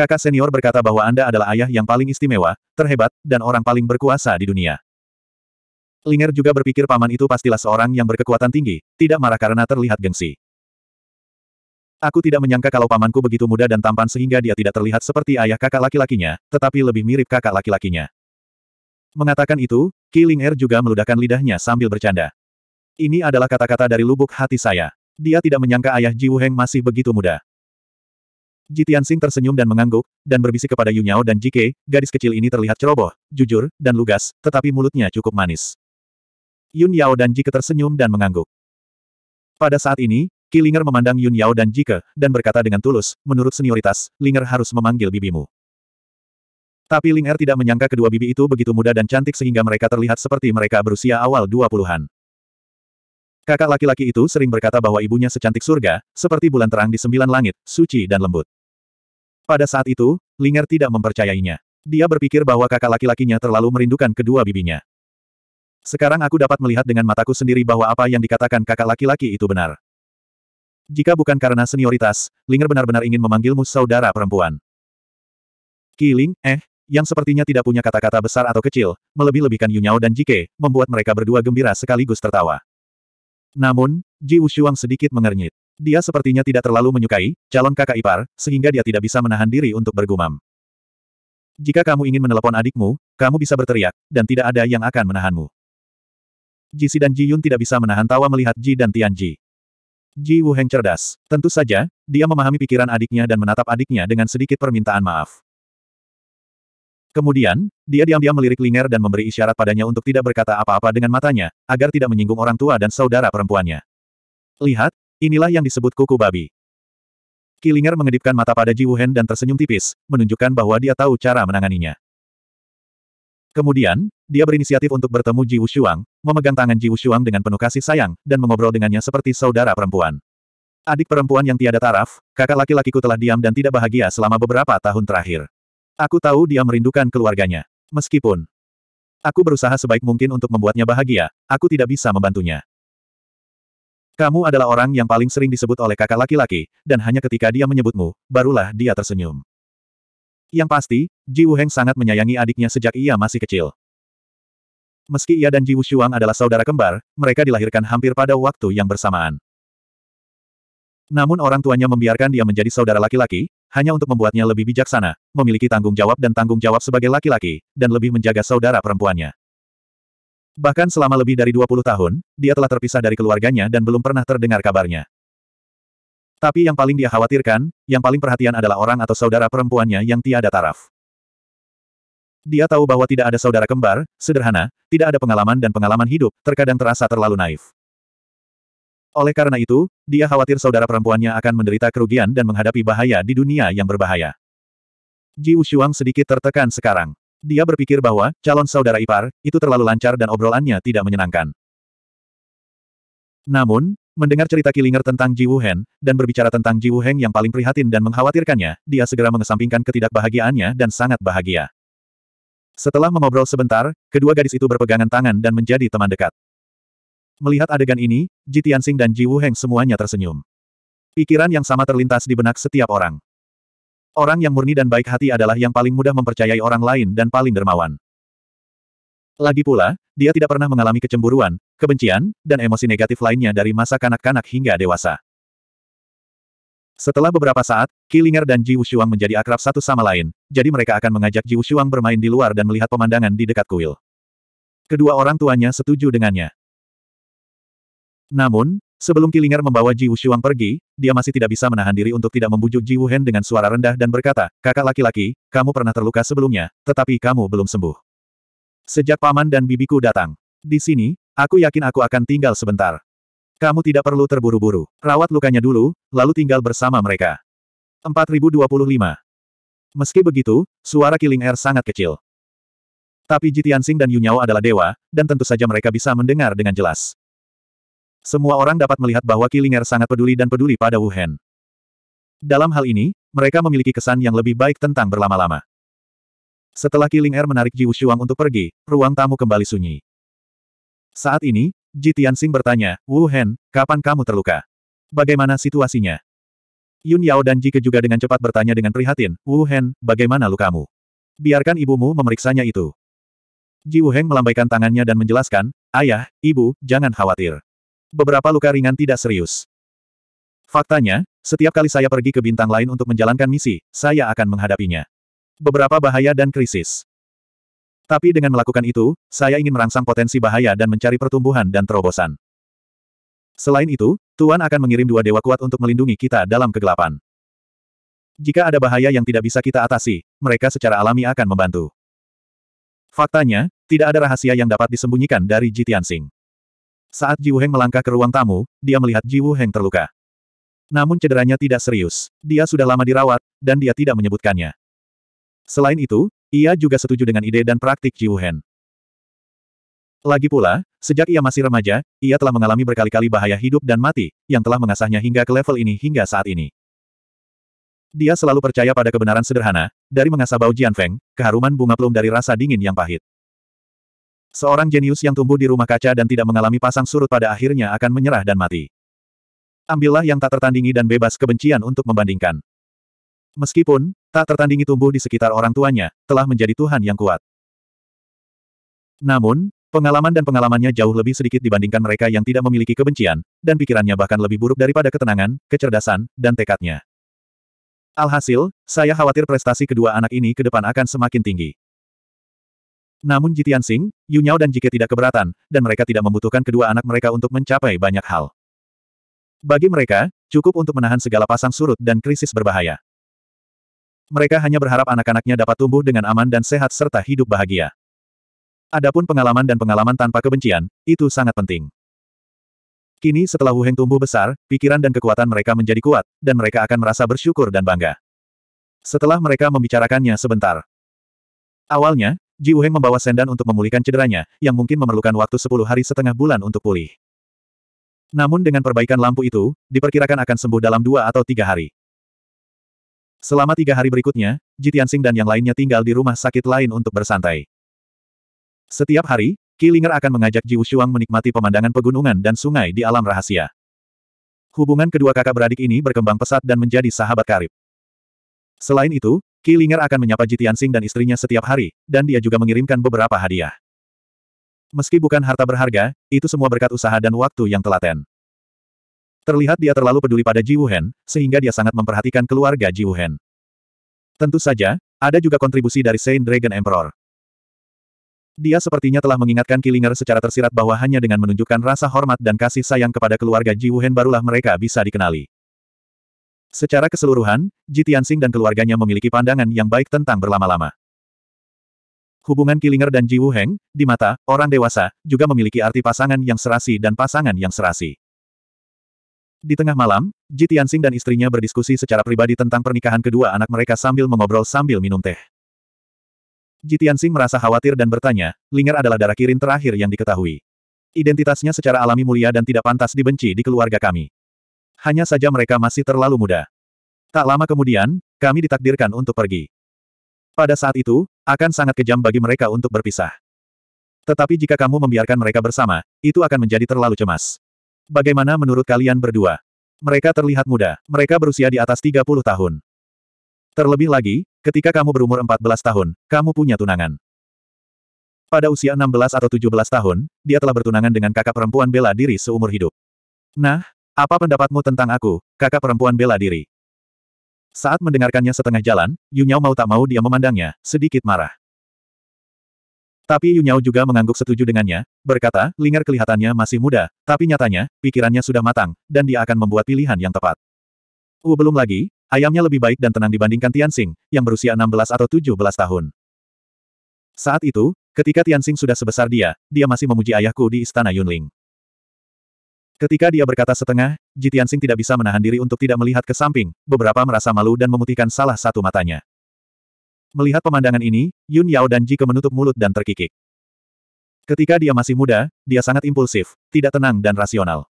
Kakak senior berkata bahwa Anda adalah ayah yang paling istimewa, terhebat, dan orang paling berkuasa di dunia. Linger juga berpikir paman itu pastilah seorang yang berkekuatan tinggi, tidak marah karena terlihat gengsi. Aku tidak menyangka kalau pamanku begitu muda dan tampan sehingga dia tidak terlihat seperti ayah kakak laki-lakinya, tetapi lebih mirip kakak laki-lakinya. Mengatakan itu, Qi Linger juga meludahkan lidahnya sambil bercanda. Ini adalah kata-kata dari lubuk hati saya. Dia tidak menyangka ayah Ji Wu Heng masih begitu muda. Ji Tianxing tersenyum dan mengangguk, dan berbisik kepada Yu Nyao dan Jike, gadis kecil ini terlihat ceroboh, jujur, dan lugas, tetapi mulutnya cukup manis. Yun Yao dan Jike tersenyum dan mengangguk. Pada saat ini, Ki Ling'er memandang Yun Yao dan Jike, dan berkata dengan tulus, menurut senioritas, Linger harus memanggil bibimu. Tapi Linger tidak menyangka kedua bibi itu begitu muda dan cantik sehingga mereka terlihat seperti mereka berusia awal 20-an. Kakak laki-laki itu sering berkata bahwa ibunya secantik surga, seperti bulan terang di sembilan langit, suci dan lembut. Pada saat itu, Linger tidak mempercayainya. Dia berpikir bahwa kakak laki-lakinya terlalu merindukan kedua bibinya. Sekarang aku dapat melihat dengan mataku sendiri bahwa apa yang dikatakan kakak laki-laki itu benar. Jika bukan karena senioritas, Linger benar-benar ingin memanggilmu saudara perempuan. Kiling, eh, yang sepertinya tidak punya kata-kata besar atau kecil, melebih-lebihkan Yunyao dan Jike, membuat mereka berdua gembira sekaligus tertawa. Namun, Ji Wushuang sedikit mengernyit. Dia sepertinya tidak terlalu menyukai calon kakak ipar, sehingga dia tidak bisa menahan diri untuk bergumam. Jika kamu ingin menelepon adikmu, kamu bisa berteriak, dan tidak ada yang akan menahanmu. Jisi dan Ji Yun tidak bisa menahan tawa melihat Ji dan Tian Ji. Ji Wuheng cerdas. Tentu saja, dia memahami pikiran adiknya dan menatap adiknya dengan sedikit permintaan maaf. Kemudian, dia diam-diam melirik Linger dan memberi isyarat padanya untuk tidak berkata apa-apa dengan matanya, agar tidak menyinggung orang tua dan saudara perempuannya. Lihat, Inilah yang disebut kuku babi. Kilinger mengedipkan mata pada Ji Wuhen dan tersenyum tipis, menunjukkan bahwa dia tahu cara menanganinya. Kemudian, dia berinisiatif untuk bertemu Ji Wushuang, memegang tangan Ji Wushuang dengan penuh kasih sayang, dan mengobrol dengannya seperti saudara perempuan. Adik perempuan yang tiada taraf, kakak laki-lakiku telah diam dan tidak bahagia selama beberapa tahun terakhir. Aku tahu dia merindukan keluarganya. Meskipun aku berusaha sebaik mungkin untuk membuatnya bahagia, aku tidak bisa membantunya. Kamu adalah orang yang paling sering disebut oleh kakak laki-laki, dan hanya ketika dia menyebutmu, barulah dia tersenyum. Yang pasti, Ji Wuheng sangat menyayangi adiknya sejak ia masih kecil. Meski ia dan Ji Shuang adalah saudara kembar, mereka dilahirkan hampir pada waktu yang bersamaan. Namun orang tuanya membiarkan dia menjadi saudara laki-laki, hanya untuk membuatnya lebih bijaksana, memiliki tanggung jawab dan tanggung jawab sebagai laki-laki, dan lebih menjaga saudara perempuannya. Bahkan selama lebih dari 20 tahun, dia telah terpisah dari keluarganya dan belum pernah terdengar kabarnya. Tapi yang paling dia khawatirkan, yang paling perhatian adalah orang atau saudara perempuannya yang tiada taraf. Dia tahu bahwa tidak ada saudara kembar, sederhana, tidak ada pengalaman dan pengalaman hidup, terkadang terasa terlalu naif. Oleh karena itu, dia khawatir saudara perempuannya akan menderita kerugian dan menghadapi bahaya di dunia yang berbahaya. Ji Ushuang sedikit tertekan sekarang. Dia berpikir bahwa, calon saudara ipar, itu terlalu lancar dan obrolannya tidak menyenangkan. Namun, mendengar cerita Kilinger tentang Ji Wuhen, dan berbicara tentang Ji Wuheng yang paling prihatin dan mengkhawatirkannya, dia segera mengesampingkan ketidakbahagiaannya dan sangat bahagia. Setelah mengobrol sebentar, kedua gadis itu berpegangan tangan dan menjadi teman dekat. Melihat adegan ini, Ji Tianxing dan Ji Wuheng semuanya tersenyum. Pikiran yang sama terlintas di benak setiap orang. Orang yang murni dan baik hati adalah yang paling mudah mempercayai orang lain dan paling dermawan. Lagi pula, dia tidak pernah mengalami kecemburuan, kebencian, dan emosi negatif lainnya dari masa kanak-kanak hingga dewasa. Setelah beberapa saat, Kilinger dan Ji Wushuang menjadi akrab satu sama lain, jadi mereka akan mengajak Ji Wushuang bermain di luar dan melihat pemandangan di dekat kuil. Kedua orang tuanya setuju dengannya. Namun, Sebelum Kilinger membawa Ji Wushuang pergi, dia masih tidak bisa menahan diri untuk tidak membujuk Ji Wuhen dengan suara rendah dan berkata, kakak laki-laki, kamu pernah terluka sebelumnya, tetapi kamu belum sembuh. Sejak paman dan bibiku datang di sini, aku yakin aku akan tinggal sebentar. Kamu tidak perlu terburu-buru. Rawat lukanya dulu, lalu tinggal bersama mereka. 4025 Meski begitu, suara Kiling'er sangat kecil. Tapi Jitiansing dan Yunyao adalah dewa, dan tentu saja mereka bisa mendengar dengan jelas. Semua orang dapat melihat bahwa Kilinger sangat peduli dan peduli pada Wu Hen. Dalam hal ini, mereka memiliki kesan yang lebih baik tentang berlama-lama. Setelah Kilinger menarik Ji Wushuang untuk pergi, ruang tamu kembali sunyi. Saat ini, Ji Tianxing bertanya, Wu Hen, kapan kamu terluka? Bagaimana situasinya? Yun Yao dan Ji Ke juga dengan cepat bertanya dengan prihatin, Wu Hen, bagaimana lukamu? Biarkan ibumu memeriksanya itu. Ji Heng melambaikan tangannya dan menjelaskan, Ayah, Ibu, jangan khawatir. Beberapa luka ringan tidak serius. Faktanya, setiap kali saya pergi ke bintang lain untuk menjalankan misi, saya akan menghadapinya. Beberapa bahaya dan krisis. Tapi dengan melakukan itu, saya ingin merangsang potensi bahaya dan mencari pertumbuhan dan terobosan. Selain itu, Tuan akan mengirim dua dewa kuat untuk melindungi kita dalam kegelapan. Jika ada bahaya yang tidak bisa kita atasi, mereka secara alami akan membantu. Faktanya, tidak ada rahasia yang dapat disembunyikan dari Jitian Singh. Saat Ji Heng melangkah ke ruang tamu, dia melihat Ji Heng terluka. Namun cederanya tidak serius. Dia sudah lama dirawat, dan dia tidak menyebutkannya. Selain itu, ia juga setuju dengan ide dan praktik Ji Heng. Lagi pula, sejak ia masih remaja, ia telah mengalami berkali-kali bahaya hidup dan mati, yang telah mengasahnya hingga ke level ini hingga saat ini. Dia selalu percaya pada kebenaran sederhana, dari mengasah bau Jianfeng, keharuman bunga plum dari rasa dingin yang pahit. Seorang jenius yang tumbuh di rumah kaca dan tidak mengalami pasang surut pada akhirnya akan menyerah dan mati. Ambillah yang tak tertandingi dan bebas kebencian untuk membandingkan. Meskipun, tak tertandingi tumbuh di sekitar orang tuanya, telah menjadi Tuhan yang kuat. Namun, pengalaman dan pengalamannya jauh lebih sedikit dibandingkan mereka yang tidak memiliki kebencian, dan pikirannya bahkan lebih buruk daripada ketenangan, kecerdasan, dan tekadnya. Alhasil, saya khawatir prestasi kedua anak ini ke depan akan semakin tinggi. Namun Jitian Sing, Yu Nyao dan Jike tidak keberatan, dan mereka tidak membutuhkan kedua anak mereka untuk mencapai banyak hal. Bagi mereka, cukup untuk menahan segala pasang surut dan krisis berbahaya. Mereka hanya berharap anak-anaknya dapat tumbuh dengan aman dan sehat serta hidup bahagia. Adapun pengalaman dan pengalaman tanpa kebencian, itu sangat penting. Kini setelah Wu Heng tumbuh besar, pikiran dan kekuatan mereka menjadi kuat, dan mereka akan merasa bersyukur dan bangga. Setelah mereka membicarakannya sebentar, Awalnya, Ji Uheng membawa Sendan untuk memulihkan cederanya, yang mungkin memerlukan waktu 10 hari setengah bulan untuk pulih. Namun dengan perbaikan lampu itu, diperkirakan akan sembuh dalam dua atau tiga hari. Selama tiga hari berikutnya, Ji Tianxing dan yang lainnya tinggal di rumah sakit lain untuk bersantai. Setiap hari, Kilinger akan mengajak Ji Wuxuang menikmati pemandangan pegunungan dan sungai di alam rahasia. Hubungan kedua kakak beradik ini berkembang pesat dan menjadi sahabat karib. Selain itu, Kilinger akan menyapa Tianxing dan istrinya setiap hari, dan dia juga mengirimkan beberapa hadiah. Meski bukan harta berharga, itu semua berkat usaha dan waktu yang telaten. Terlihat dia terlalu peduli pada Ji Wuhen, sehingga dia sangat memperhatikan keluarga Ji Wuhen. Tentu saja, ada juga kontribusi dari Saint Dragon Emperor. Dia sepertinya telah mengingatkan Kilinger secara tersirat bahwa hanya dengan menunjukkan rasa hormat dan kasih sayang kepada keluarga Ji Wuhen barulah mereka bisa dikenali. Secara keseluruhan, Ji Tianxing dan keluarganya memiliki pandangan yang baik tentang berlama-lama. Hubungan Kilinger dan Ji Wuheng, di mata orang dewasa, juga memiliki arti pasangan yang serasi dan pasangan yang serasi. Di tengah malam, Ji Tianxing dan istrinya berdiskusi secara pribadi tentang pernikahan kedua anak mereka sambil mengobrol sambil minum teh. Ji Tianxing merasa khawatir dan bertanya, Linger adalah darah kirin terakhir yang diketahui. Identitasnya secara alami mulia dan tidak pantas dibenci di keluarga kami. Hanya saja mereka masih terlalu muda. Tak lama kemudian, kami ditakdirkan untuk pergi. Pada saat itu, akan sangat kejam bagi mereka untuk berpisah. Tetapi jika kamu membiarkan mereka bersama, itu akan menjadi terlalu cemas. Bagaimana menurut kalian berdua? Mereka terlihat muda, mereka berusia di atas 30 tahun. Terlebih lagi, ketika kamu berumur 14 tahun, kamu punya tunangan. Pada usia 16 atau 17 tahun, dia telah bertunangan dengan kakak perempuan bela diri seumur hidup. Nah, apa pendapatmu tentang aku, kakak perempuan bela diri? Saat mendengarkannya setengah jalan, Yunyao mau tak mau dia memandangnya, sedikit marah. Tapi Yunyao juga mengangguk setuju dengannya, berkata, Linger kelihatannya masih muda, tapi nyatanya, pikirannya sudah matang, dan dia akan membuat pilihan yang tepat. Uh belum lagi, ayamnya lebih baik dan tenang dibandingkan Tianxing, yang berusia 16 atau 17 tahun. Saat itu, ketika Tianxing sudah sebesar dia, dia masih memuji ayahku di Istana Yunling. Ketika dia berkata setengah, Jitiansing tidak bisa menahan diri untuk tidak melihat ke samping, beberapa merasa malu dan memutihkan salah satu matanya. Melihat pemandangan ini, Yun Yao dan Jike menutup mulut dan terkikik. Ketika dia masih muda, dia sangat impulsif, tidak tenang dan rasional.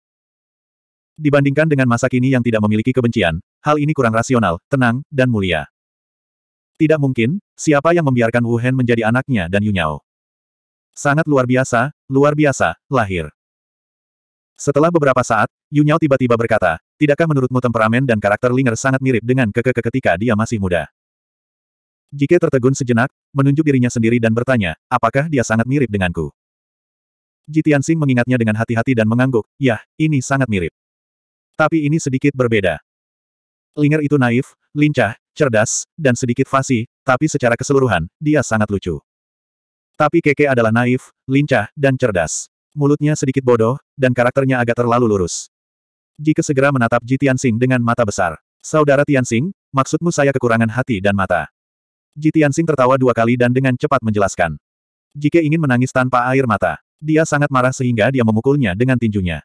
Dibandingkan dengan masa kini yang tidak memiliki kebencian, hal ini kurang rasional, tenang, dan mulia. Tidak mungkin, siapa yang membiarkan Wu Hen menjadi anaknya dan Yun Yao. Sangat luar biasa, luar biasa, lahir. Setelah beberapa saat, Yu Nyao tiba-tiba berkata, tidakkah menurutmu temperamen dan karakter Linger sangat mirip dengan Keke ketika dia masih muda? Jike tertegun sejenak, menunjuk dirinya sendiri dan bertanya, apakah dia sangat mirip denganku? Jitian Sing mengingatnya dengan hati-hati dan mengangguk, yah, ini sangat mirip. Tapi ini sedikit berbeda. Linger itu naif, lincah, cerdas, dan sedikit fasih, tapi secara keseluruhan, dia sangat lucu. Tapi Keke adalah naif, lincah, dan cerdas. Mulutnya sedikit bodoh, dan karakternya agak terlalu lurus. Jika segera menatap Ji Tianxing dengan mata besar. Saudara Tianxing, maksudmu saya kekurangan hati dan mata. Ji Tianxing tertawa dua kali dan dengan cepat menjelaskan. Jika ingin menangis tanpa air mata, dia sangat marah sehingga dia memukulnya dengan tinjunya.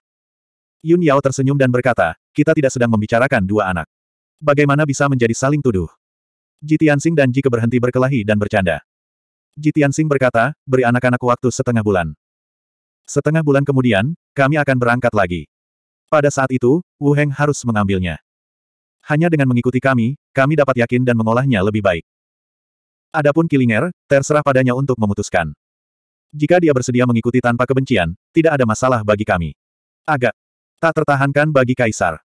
Yun Yao tersenyum dan berkata, kita tidak sedang membicarakan dua anak. Bagaimana bisa menjadi saling tuduh? Ji Tianxing dan Ji Ke berhenti berkelahi dan bercanda. Ji Tianxing berkata, beri anak-anak waktu setengah bulan. Setengah bulan kemudian, kami akan berangkat lagi. Pada saat itu, Wu Heng harus mengambilnya. Hanya dengan mengikuti kami, kami dapat yakin dan mengolahnya lebih baik. Adapun Kilinger, terserah padanya untuk memutuskan. Jika dia bersedia mengikuti tanpa kebencian, tidak ada masalah bagi kami. Agak tak tertahankan bagi Kaisar.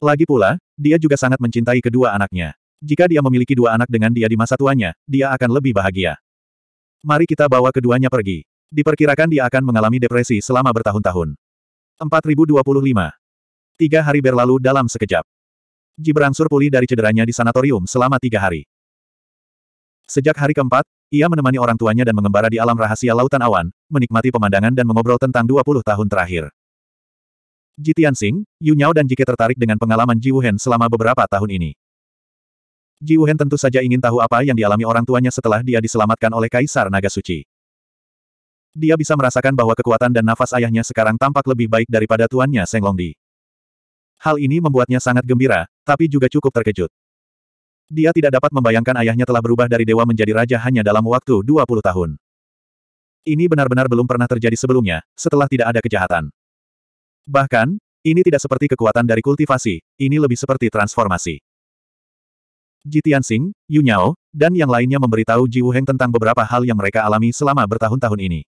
Lagi pula, dia juga sangat mencintai kedua anaknya. Jika dia memiliki dua anak dengan dia di masa tuanya, dia akan lebih bahagia. Mari kita bawa keduanya pergi. Diperkirakan dia akan mengalami depresi selama bertahun-tahun. 4025. Tiga hari berlalu dalam sekejap. Ji berangsur pulih dari cederanya di sanatorium selama tiga hari. Sejak hari keempat, ia menemani orang tuanya dan mengembara di alam rahasia lautan awan, menikmati pemandangan dan mengobrol tentang 20 tahun terakhir. Ji Tianxing, Yu Nyao dan Jike tertarik dengan pengalaman Ji Wuhen selama beberapa tahun ini. Ji Wuhen tentu saja ingin tahu apa yang dialami orang tuanya setelah dia diselamatkan oleh Kaisar Naga Suci. Dia bisa merasakan bahwa kekuatan dan nafas ayahnya sekarang tampak lebih baik daripada tuannya Seng Longdi. Hal ini membuatnya sangat gembira, tapi juga cukup terkejut. Dia tidak dapat membayangkan ayahnya telah berubah dari dewa menjadi raja hanya dalam waktu 20 tahun. Ini benar-benar belum pernah terjadi sebelumnya, setelah tidak ada kejahatan. Bahkan, ini tidak seperti kekuatan dari kultivasi, ini lebih seperti transformasi. Jitian Sing, Yu Nyao, dan yang lainnya memberitahu Ji Wuheng tentang beberapa hal yang mereka alami selama bertahun-tahun ini.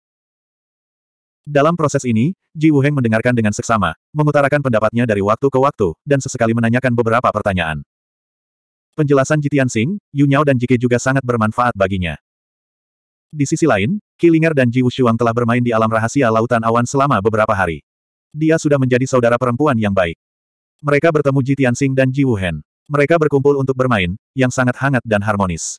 Dalam proses ini, Ji Wuheng mendengarkan dengan seksama, mengutarakan pendapatnya dari waktu ke waktu, dan sesekali menanyakan beberapa pertanyaan. Penjelasan Jitian Sing, Yu Nyao dan Jike juga sangat bermanfaat baginya. Di sisi lain, Ling'er dan Ji Wushuang telah bermain di alam rahasia lautan awan selama beberapa hari. Dia sudah menjadi saudara perempuan yang baik. Mereka bertemu Jitian Sing dan Ji Wuhen. Mereka berkumpul untuk bermain, yang sangat hangat dan harmonis.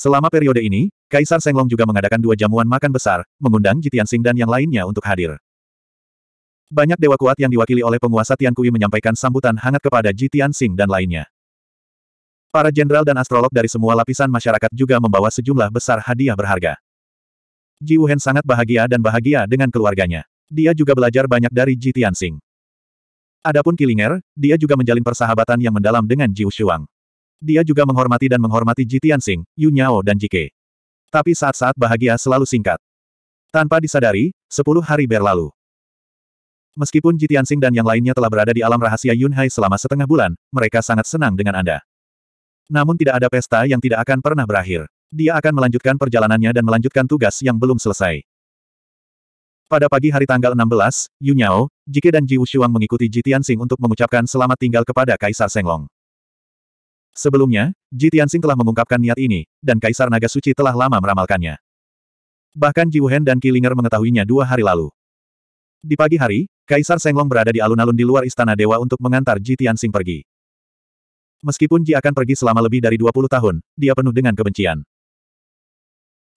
Selama periode ini, Kaisar Senglong juga mengadakan dua jamuan makan besar, mengundang Jitian Sing dan yang lainnya untuk hadir. Banyak dewa kuat yang diwakili oleh penguasa Tiankui menyampaikan sambutan hangat kepada Jitian Sing dan lainnya. Para jenderal dan astrolog dari semua lapisan masyarakat juga membawa sejumlah besar hadiah berharga. Ji Wuhen sangat bahagia dan bahagia dengan keluarganya. Dia juga belajar banyak dari Tianxing. Adapun Kilinger, dia juga menjalin persahabatan yang mendalam dengan Ji Shuang. Dia juga menghormati dan menghormati Ji Tianxing, Yu Nyao dan Jike. Tapi saat-saat bahagia selalu singkat. Tanpa disadari, sepuluh hari berlalu. Meskipun Ji Tianxing dan yang lainnya telah berada di alam rahasia Yunhai selama setengah bulan, mereka sangat senang dengan Anda. Namun tidak ada pesta yang tidak akan pernah berakhir. Dia akan melanjutkan perjalanannya dan melanjutkan tugas yang belum selesai. Pada pagi hari tanggal 16, Yu Nyao, Jike dan Ji Wushuang mengikuti Ji Tianxing untuk mengucapkan selamat tinggal kepada Kaisar Senglong. Sebelumnya, Ji Tianxing telah mengungkapkan niat ini, dan Kaisar Naga Suci telah lama meramalkannya. Bahkan Ji Wuhen dan Ki Ling'er mengetahuinya dua hari lalu. Di pagi hari, Kaisar Senglong berada di alun-alun di luar Istana Dewa untuk mengantar Ji Tianxing pergi. Meskipun Ji akan pergi selama lebih dari 20 tahun, dia penuh dengan kebencian.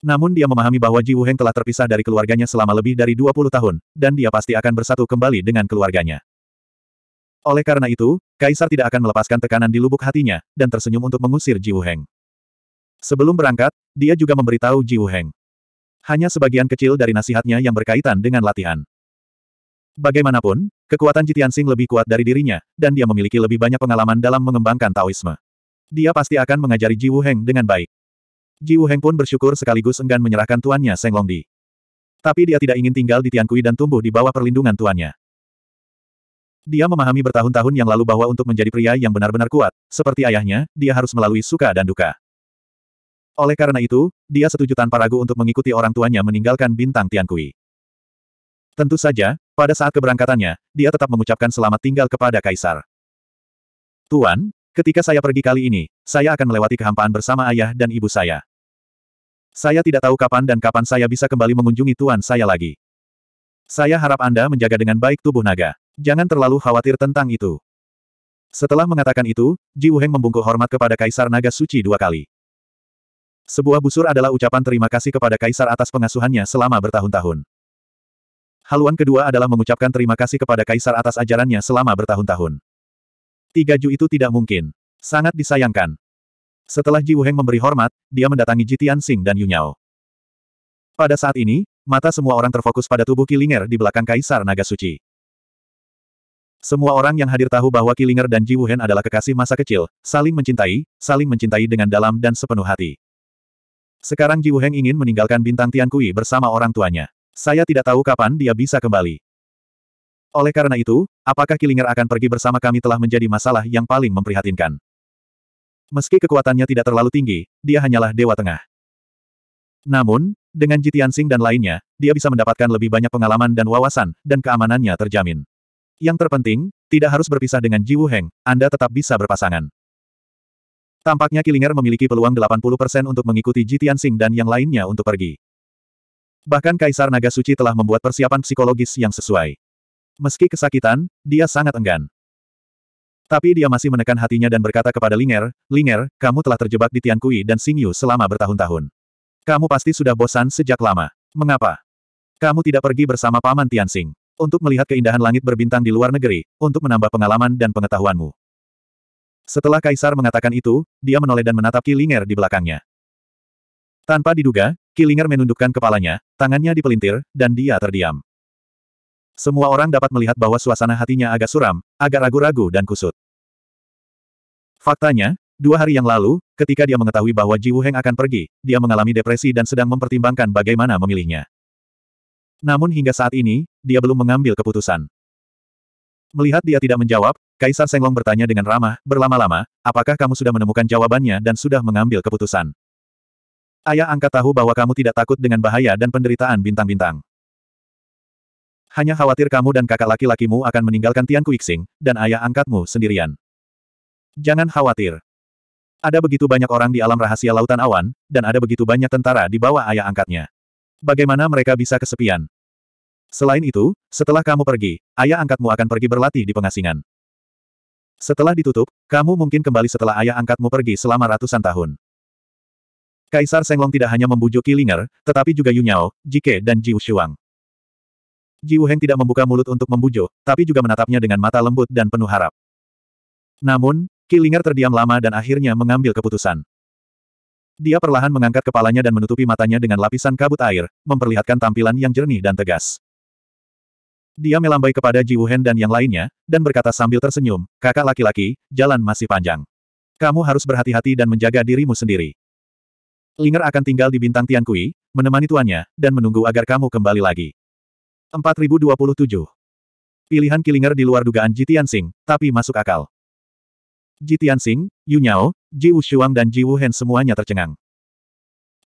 Namun dia memahami bahwa Ji Wuheng telah terpisah dari keluarganya selama lebih dari 20 tahun, dan dia pasti akan bersatu kembali dengan keluarganya. Oleh karena itu, Kaisar tidak akan melepaskan tekanan di lubuk hatinya, dan tersenyum untuk mengusir Ji Heng. Sebelum berangkat, dia juga memberitahu Ji Heng. Hanya sebagian kecil dari nasihatnya yang berkaitan dengan latihan. Bagaimanapun, kekuatan Sing lebih kuat dari dirinya, dan dia memiliki lebih banyak pengalaman dalam mengembangkan Taoisme. Dia pasti akan mengajari Ji Heng dengan baik. Ji Heng pun bersyukur sekaligus enggan menyerahkan tuannya Seng Longdi. Tapi dia tidak ingin tinggal di Tiankui dan tumbuh di bawah perlindungan tuannya. Dia memahami bertahun-tahun yang lalu bahwa untuk menjadi pria yang benar-benar kuat, seperti ayahnya, dia harus melalui suka dan duka. Oleh karena itu, dia setuju tanpa ragu untuk mengikuti orang tuanya meninggalkan bintang Kui. Tentu saja, pada saat keberangkatannya, dia tetap mengucapkan selamat tinggal kepada Kaisar. Tuan, ketika saya pergi kali ini, saya akan melewati kehampaan bersama ayah dan ibu saya. Saya tidak tahu kapan dan kapan saya bisa kembali mengunjungi tuan saya lagi. Saya harap Anda menjaga dengan baik tubuh naga. Jangan terlalu khawatir tentang itu. Setelah mengatakan itu, Ji Wuheng membungkuk hormat kepada Kaisar Naga Suci dua kali. Sebuah busur adalah ucapan terima kasih kepada Kaisar atas pengasuhannya selama bertahun-tahun. Haluan kedua adalah mengucapkan terima kasih kepada Kaisar atas ajarannya selama bertahun-tahun. Tiga Ju itu tidak mungkin. Sangat disayangkan. Setelah Ji Wuheng memberi hormat, dia mendatangi Ji Tianxing dan Yu Pada saat ini, mata semua orang terfokus pada tubuh Kilinger di belakang Kaisar Naga Suci. Semua orang yang hadir tahu bahwa Kilinger dan Ji Wuhen adalah kekasih masa kecil, saling mencintai, saling mencintai dengan dalam dan sepenuh hati. Sekarang Ji Wuhen ingin meninggalkan bintang Tian Kui bersama orang tuanya. Saya tidak tahu kapan dia bisa kembali. Oleh karena itu, apakah Kilinger akan pergi bersama kami telah menjadi masalah yang paling memprihatinkan. Meski kekuatannya tidak terlalu tinggi, dia hanyalah dewa tengah. Namun, dengan Sing dan lainnya, dia bisa mendapatkan lebih banyak pengalaman dan wawasan, dan keamanannya terjamin. Yang terpenting, tidak harus berpisah dengan Ji Heng. Anda tetap bisa berpasangan. Tampaknya Kilinger memiliki peluang 80% untuk mengikuti Ji Tianxing dan yang lainnya untuk pergi. Bahkan Kaisar Naga Suci telah membuat persiapan psikologis yang sesuai. Meski kesakitan, dia sangat enggan. Tapi dia masih menekan hatinya dan berkata kepada Linger, Linger, kamu telah terjebak di Tiankui dan Yu selama bertahun-tahun. Kamu pasti sudah bosan sejak lama. Mengapa? Kamu tidak pergi bersama Paman Tian Tianxing untuk melihat keindahan langit berbintang di luar negeri, untuk menambah pengalaman dan pengetahuanmu. Setelah Kaisar mengatakan itu, dia menoleh dan menatap Kilinger di belakangnya. Tanpa diduga, Kilinger menundukkan kepalanya, tangannya dipelintir, dan dia terdiam. Semua orang dapat melihat bahwa suasana hatinya agak suram, agak ragu-ragu dan kusut. Faktanya, Dua hari yang lalu, ketika dia mengetahui bahwa Ji Wuheng akan pergi, dia mengalami depresi dan sedang mempertimbangkan bagaimana memilihnya. Namun hingga saat ini, dia belum mengambil keputusan. Melihat dia tidak menjawab, Kaisar Senglong bertanya dengan ramah, berlama-lama, apakah kamu sudah menemukan jawabannya dan sudah mengambil keputusan? Ayah angkat tahu bahwa kamu tidak takut dengan bahaya dan penderitaan bintang-bintang. Hanya khawatir kamu dan kakak laki-lakimu akan meninggalkan Tian Kuixing, dan ayah angkatmu sendirian. Jangan khawatir. Ada begitu banyak orang di alam rahasia lautan awan, dan ada begitu banyak tentara di bawah ayah angkatnya bagaimana mereka bisa kesepian? Selain itu, setelah kamu pergi, ayah angkatmu akan pergi berlatih di pengasingan. Setelah ditutup, kamu mungkin kembali setelah ayah angkatmu pergi selama ratusan tahun. Kaisar Senglong tidak hanya membujuk Kilinger, tetapi juga Yunyao, Jike dan Jiu Shuang. Jiu Heng tidak membuka mulut untuk membujuk, tapi juga menatapnya dengan mata lembut dan penuh harap. Namun, Kilinger terdiam lama dan akhirnya mengambil keputusan. Dia perlahan mengangkat kepalanya dan menutupi matanya dengan lapisan kabut air, memperlihatkan tampilan yang jernih dan tegas. Dia melambai kepada Ji Wuhen dan yang lainnya, dan berkata sambil tersenyum, kakak laki-laki, jalan masih panjang. Kamu harus berhati-hati dan menjaga dirimu sendiri. Linger akan tinggal di bintang Tian Kui, menemani tuannya, dan menunggu agar kamu kembali lagi. 4027. Pilihan Kilinger di luar dugaan Ji Tian Sing, tapi masuk akal. Ji Tianxing, Yu Nyao, Ji Wushuang dan Ji Wuhen semuanya tercengang.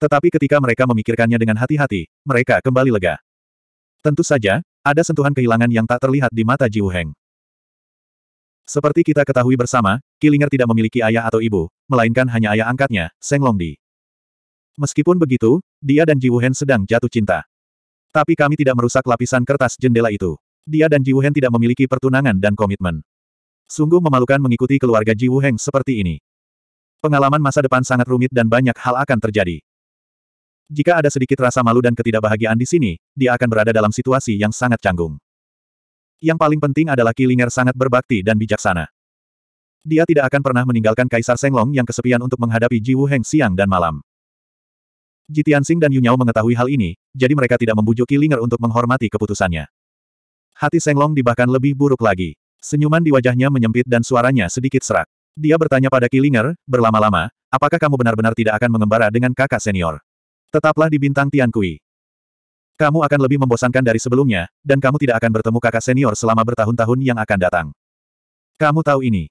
Tetapi ketika mereka memikirkannya dengan hati-hati, mereka kembali lega. Tentu saja, ada sentuhan kehilangan yang tak terlihat di mata Ji Wuheng. Seperti kita ketahui bersama, Kilinger tidak memiliki ayah atau ibu, melainkan hanya ayah angkatnya, Seng Longdi. Meskipun begitu, dia dan Ji Wuhen sedang jatuh cinta. Tapi kami tidak merusak lapisan kertas jendela itu. Dia dan Ji Wuhen tidak memiliki pertunangan dan komitmen. Sungguh memalukan mengikuti keluarga Ji Wuheng seperti ini. Pengalaman masa depan sangat rumit dan banyak hal akan terjadi. Jika ada sedikit rasa malu dan ketidakbahagiaan di sini, dia akan berada dalam situasi yang sangat canggung. Yang paling penting adalah Kilinger sangat berbakti dan bijaksana. Dia tidak akan pernah meninggalkan Kaisar Senglong yang kesepian untuk menghadapi Ji Wuheng siang dan malam. Ji Tianxing dan Yunyao mengetahui hal ini, jadi mereka tidak membujuk Kilinger untuk menghormati keputusannya. Hati Senglong dibahkan lebih buruk lagi. Senyuman di wajahnya menyempit dan suaranya sedikit serak. Dia bertanya pada Kilinger, berlama-lama, apakah kamu benar-benar tidak akan mengembara dengan kakak senior? Tetaplah di bintang Tian Kui. Kamu akan lebih membosankan dari sebelumnya, dan kamu tidak akan bertemu kakak senior selama bertahun-tahun yang akan datang. Kamu tahu ini.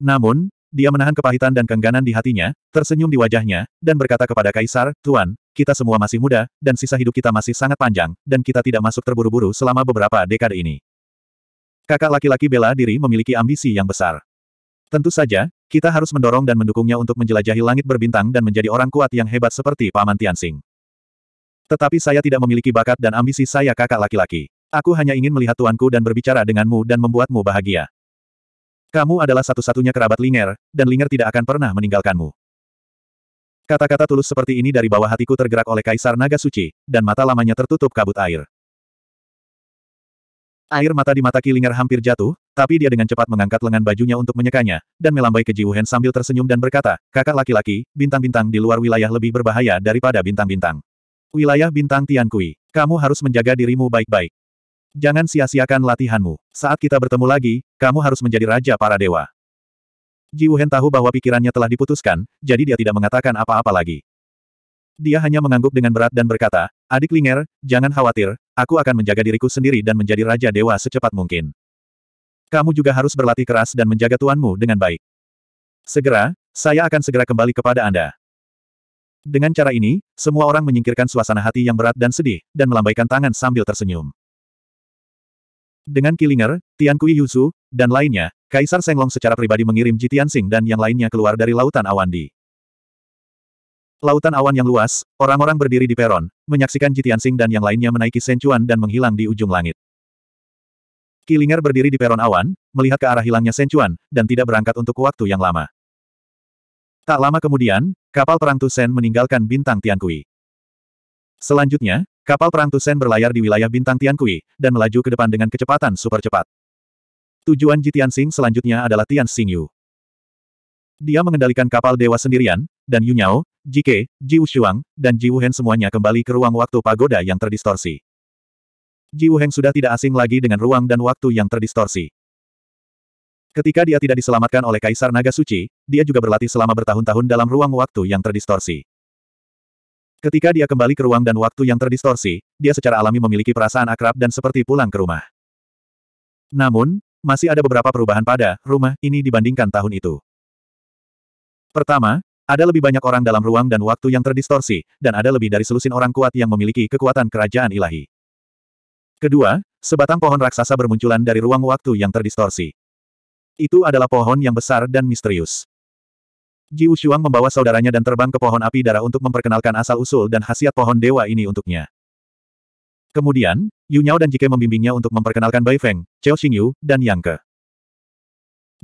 Namun, dia menahan kepahitan dan kengganan di hatinya, tersenyum di wajahnya, dan berkata kepada Kaisar, Tuan, kita semua masih muda, dan sisa hidup kita masih sangat panjang, dan kita tidak masuk terburu-buru selama beberapa dekade ini. Kakak laki-laki bela diri memiliki ambisi yang besar. Tentu saja, kita harus mendorong dan mendukungnya untuk menjelajahi langit berbintang dan menjadi orang kuat yang hebat seperti Paman Tianxing. Tetapi saya tidak memiliki bakat dan ambisi saya kakak laki-laki. Aku hanya ingin melihat tuanku dan berbicara denganmu dan membuatmu bahagia. Kamu adalah satu-satunya kerabat Linger, dan Linger tidak akan pernah meninggalkanmu. Kata-kata tulus seperti ini dari bawah hatiku tergerak oleh Kaisar Naga Suci, dan mata lamanya tertutup kabut air. Air mata di mata Kilinger hampir jatuh, tapi dia dengan cepat mengangkat lengan bajunya untuk menyekanya, dan melambai ke Jiwuhen sambil tersenyum dan berkata, kakak laki-laki, bintang-bintang di luar wilayah lebih berbahaya daripada bintang-bintang. Wilayah bintang Tian Tiankui, kamu harus menjaga dirimu baik-baik. Jangan sia-siakan latihanmu. Saat kita bertemu lagi, kamu harus menjadi raja para dewa. Jiwuhen tahu bahwa pikirannya telah diputuskan, jadi dia tidak mengatakan apa-apa lagi. Dia hanya mengangguk dengan berat dan berkata, Adik Linger, jangan khawatir, Aku akan menjaga diriku sendiri dan menjadi Raja Dewa secepat mungkin. Kamu juga harus berlatih keras dan menjaga tuanmu dengan baik. Segera, saya akan segera kembali kepada Anda. Dengan cara ini, semua orang menyingkirkan suasana hati yang berat dan sedih, dan melambaikan tangan sambil tersenyum. Dengan Killinger, Tian Kui Yusu, dan lainnya, Kaisar Senglong secara pribadi mengirim Jitian Sing dan yang lainnya keluar dari lautan Awandi. Lautan awan yang luas, orang-orang berdiri di peron, menyaksikan Jitiansing dan yang lainnya menaiki Senchuan dan menghilang di ujung langit. Kilinger berdiri di peron awan, melihat ke arah hilangnya Senchuan, dan tidak berangkat untuk waktu yang lama. Tak lama kemudian, kapal perang Tusen meninggalkan bintang Tiankui. Selanjutnya, kapal perang Tusen berlayar di wilayah bintang Tiankui, dan melaju ke depan dengan kecepatan super cepat. Tujuan Jitiansing selanjutnya adalah Tian Xingyu. Dia mengendalikan kapal dewa sendirian, dan Yunyao, Jike, Ji Shuang, dan Ji Wuhen semuanya kembali ke ruang waktu pagoda yang terdistorsi. Ji Wuhen sudah tidak asing lagi dengan ruang dan waktu yang terdistorsi. Ketika dia tidak diselamatkan oleh Kaisar Naga Suci, dia juga berlatih selama bertahun-tahun dalam ruang waktu yang terdistorsi. Ketika dia kembali ke ruang dan waktu yang terdistorsi, dia secara alami memiliki perasaan akrab dan seperti pulang ke rumah. Namun, masih ada beberapa perubahan pada rumah ini dibandingkan tahun itu. Pertama, ada lebih banyak orang dalam ruang dan waktu yang terdistorsi, dan ada lebih dari selusin orang kuat yang memiliki kekuatan kerajaan ilahi. Kedua, sebatang pohon raksasa bermunculan dari ruang waktu yang terdistorsi. Itu adalah pohon yang besar dan misterius. Ji Ushuang membawa saudaranya dan terbang ke pohon api darah untuk memperkenalkan asal-usul dan khasiat pohon dewa ini untuknya. Kemudian, Yu Nyao dan Jike membimbingnya untuk memperkenalkan Bai Feng, Cheo Xingyu, dan Yang Ke.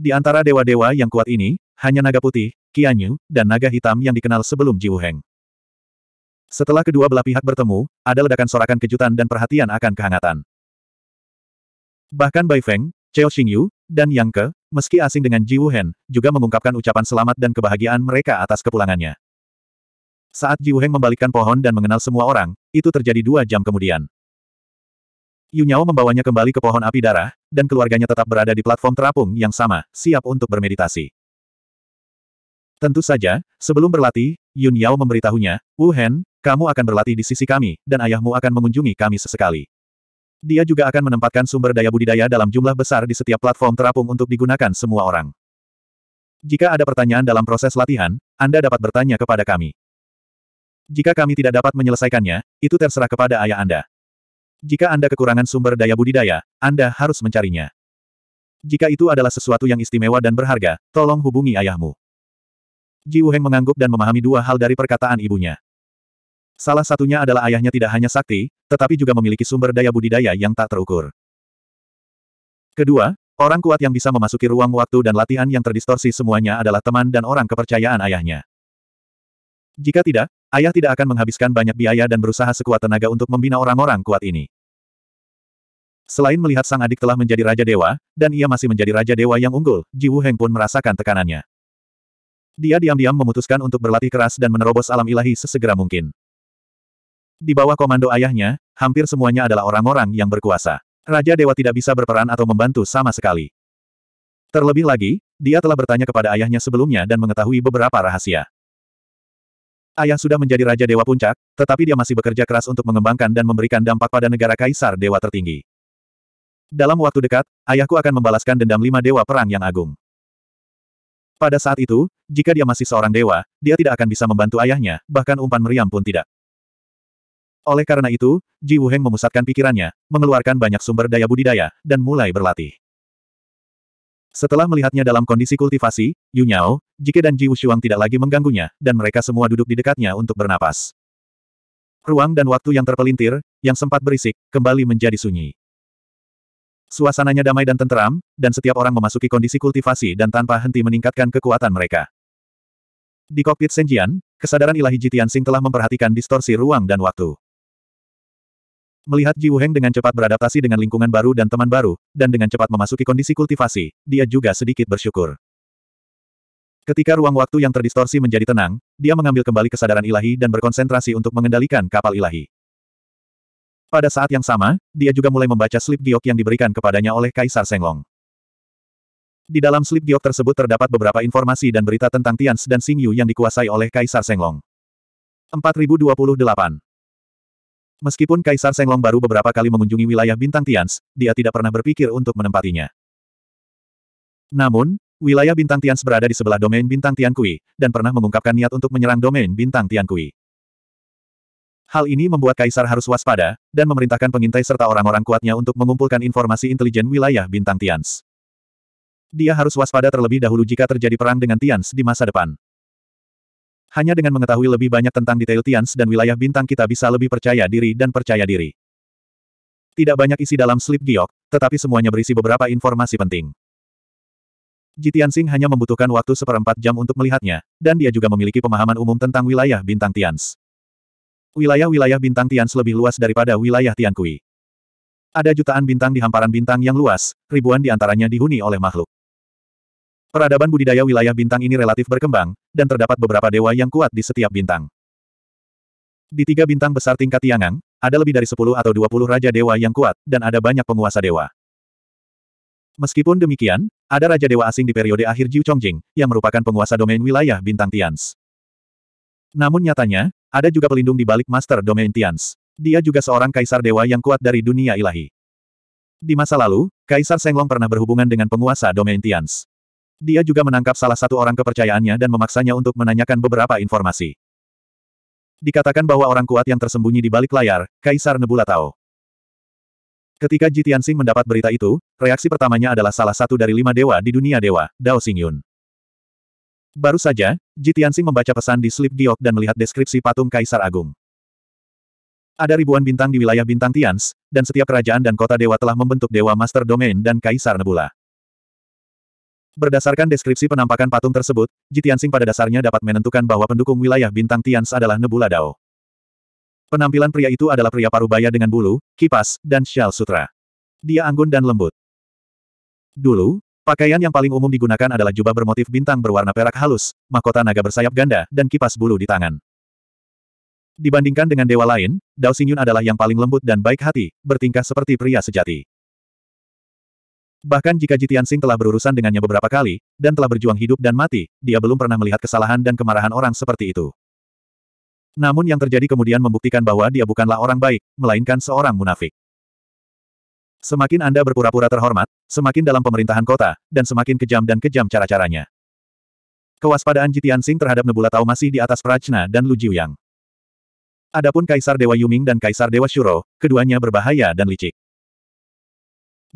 Di antara dewa-dewa yang kuat ini, hanya naga putih, Qianyu, dan naga hitam yang dikenal sebelum Ji Wuheng. Setelah kedua belah pihak bertemu, ada ledakan sorakan kejutan dan perhatian akan kehangatan. Bahkan Bai Feng, Cheo Xingyu, dan Yang Ke, meski asing dengan Ji Wuhen, juga mengungkapkan ucapan selamat dan kebahagiaan mereka atas kepulangannya. Saat Ji membalikkan pohon dan mengenal semua orang, itu terjadi dua jam kemudian. Yunyao membawanya kembali ke pohon api darah, dan keluarganya tetap berada di platform terapung yang sama, siap untuk bermeditasi. Tentu saja, sebelum berlatih, Yun Yao memberitahunya, Wu Hen, kamu akan berlatih di sisi kami, dan ayahmu akan mengunjungi kami sesekali. Dia juga akan menempatkan sumber daya budidaya dalam jumlah besar di setiap platform terapung untuk digunakan semua orang. Jika ada pertanyaan dalam proses latihan, Anda dapat bertanya kepada kami. Jika kami tidak dapat menyelesaikannya, itu terserah kepada ayah Anda. Jika Anda kekurangan sumber daya budidaya, Anda harus mencarinya. Jika itu adalah sesuatu yang istimewa dan berharga, tolong hubungi ayahmu. Ji Wuheng mengangguk dan memahami dua hal dari perkataan ibunya. Salah satunya adalah ayahnya tidak hanya sakti, tetapi juga memiliki sumber daya budidaya yang tak terukur. Kedua, orang kuat yang bisa memasuki ruang waktu dan latihan yang terdistorsi semuanya adalah teman dan orang kepercayaan ayahnya. Jika tidak, ayah tidak akan menghabiskan banyak biaya dan berusaha sekuat tenaga untuk membina orang-orang kuat ini. Selain melihat sang adik telah menjadi Raja Dewa, dan ia masih menjadi Raja Dewa yang unggul, Ji Wuheng pun merasakan tekanannya. Dia diam-diam memutuskan untuk berlatih keras dan menerobos alam ilahi sesegera mungkin. Di bawah komando ayahnya, hampir semuanya adalah orang-orang yang berkuasa. Raja Dewa tidak bisa berperan atau membantu sama sekali. Terlebih lagi, dia telah bertanya kepada ayahnya sebelumnya dan mengetahui beberapa rahasia. Ayah sudah menjadi Raja Dewa Puncak, tetapi dia masih bekerja keras untuk mengembangkan dan memberikan dampak pada negara kaisar dewa tertinggi. Dalam waktu dekat, ayahku akan membalaskan dendam lima dewa perang yang agung. Pada saat itu, jika dia masih seorang dewa, dia tidak akan bisa membantu ayahnya, bahkan umpan meriam pun tidak. Oleh karena itu, Ji Wu Heng memusatkan pikirannya, mengeluarkan banyak sumber daya budidaya, dan mulai berlatih. Setelah melihatnya dalam kondisi kultivasi, Yu Nyao, Jike dan Ji Wu Wushuang tidak lagi mengganggunya, dan mereka semua duduk di dekatnya untuk bernapas. Ruang dan waktu yang terpelintir, yang sempat berisik, kembali menjadi sunyi. Suasananya damai dan tenteram, dan setiap orang memasuki kondisi kultivasi dan tanpa henti meningkatkan kekuatan mereka. Di kokpit Senjian, kesadaran ilahi Jitian Sing telah memperhatikan distorsi ruang dan waktu. Melihat Ji Wuheng dengan cepat beradaptasi dengan lingkungan baru dan teman baru, dan dengan cepat memasuki kondisi kultivasi, dia juga sedikit bersyukur. Ketika ruang waktu yang terdistorsi menjadi tenang, dia mengambil kembali kesadaran ilahi dan berkonsentrasi untuk mengendalikan kapal ilahi. Pada saat yang sama, dia juga mulai membaca slip giok yang diberikan kepadanya oleh Kaisar Senglong. Di dalam slip giok tersebut terdapat beberapa informasi dan berita tentang Tians dan Yu yang dikuasai oleh Kaisar Senglong. 4028 Meskipun Kaisar Senglong baru beberapa kali mengunjungi wilayah bintang Tians, dia tidak pernah berpikir untuk menempatinya. Namun, wilayah bintang Tians berada di sebelah domain bintang Tian Kui, dan pernah mengungkapkan niat untuk menyerang domain bintang Tian Kui. Hal ini membuat Kaisar harus waspada, dan memerintahkan pengintai serta orang-orang kuatnya untuk mengumpulkan informasi intelijen wilayah bintang Tians. Dia harus waspada terlebih dahulu jika terjadi perang dengan Tians di masa depan. Hanya dengan mengetahui lebih banyak tentang detail Tians dan wilayah bintang kita bisa lebih percaya diri dan percaya diri. Tidak banyak isi dalam slip giok, tetapi semuanya berisi beberapa informasi penting. Jitian Tianxing hanya membutuhkan waktu seperempat jam untuk melihatnya, dan dia juga memiliki pemahaman umum tentang wilayah bintang Tians. Wilayah-wilayah bintang Tian lebih luas daripada wilayah Tiankui. Ada jutaan bintang di hamparan bintang yang luas, ribuan di antaranya dihuni oleh makhluk. Peradaban budidaya wilayah bintang ini relatif berkembang, dan terdapat beberapa dewa yang kuat di setiap bintang. Di tiga bintang besar tingkat Tiangang, ada lebih dari 10 atau 20 raja dewa yang kuat, dan ada banyak penguasa dewa. Meskipun demikian, ada raja dewa asing di periode akhir Jiu Chongjing, yang merupakan penguasa domain wilayah bintang Tians. Namun nyatanya, ada juga pelindung di balik Master Domain Tians. Dia juga seorang kaisar dewa yang kuat dari dunia ilahi. Di masa lalu, Kaisar Senglong pernah berhubungan dengan penguasa Domain Tians. Dia juga menangkap salah satu orang kepercayaannya dan memaksanya untuk menanyakan beberapa informasi. Dikatakan bahwa orang kuat yang tersembunyi di balik layar, Kaisar Nebula Tao. Ketika Ji Tianxing mendapat berita itu, reaksi pertamanya adalah salah satu dari lima dewa di dunia dewa, Dao Xingyun. Baru saja, Jitiansing membaca pesan di slip giok dan melihat deskripsi patung Kaisar Agung. Ada ribuan bintang di wilayah bintang Tians, dan setiap kerajaan dan kota dewa telah membentuk Dewa Master Domain dan Kaisar Nebula. Berdasarkan deskripsi penampakan patung tersebut, Jitiansing pada dasarnya dapat menentukan bahwa pendukung wilayah bintang Tians adalah Nebula Dao. Penampilan pria itu adalah pria parubaya dengan bulu, kipas, dan shell sutra. Dia anggun dan lembut. Dulu, Pakaian yang paling umum digunakan adalah jubah bermotif bintang berwarna perak halus, mahkota naga bersayap ganda, dan kipas bulu di tangan. Dibandingkan dengan dewa lain, Dao Xingyun adalah yang paling lembut dan baik hati, bertingkah seperti pria sejati. Bahkan jika Jitian Sing telah berurusan dengannya beberapa kali, dan telah berjuang hidup dan mati, dia belum pernah melihat kesalahan dan kemarahan orang seperti itu. Namun yang terjadi kemudian membuktikan bahwa dia bukanlah orang baik, melainkan seorang munafik. Semakin Anda berpura-pura terhormat, semakin dalam pemerintahan kota, dan semakin kejam dan kejam cara-caranya. Kewaspadaan Jitian Sing terhadap Nebula Tao masih di atas Prajna dan Lu Jiuyang. Adapun Kaisar Dewa Yuming dan Kaisar Dewa Shuro, keduanya berbahaya dan licik.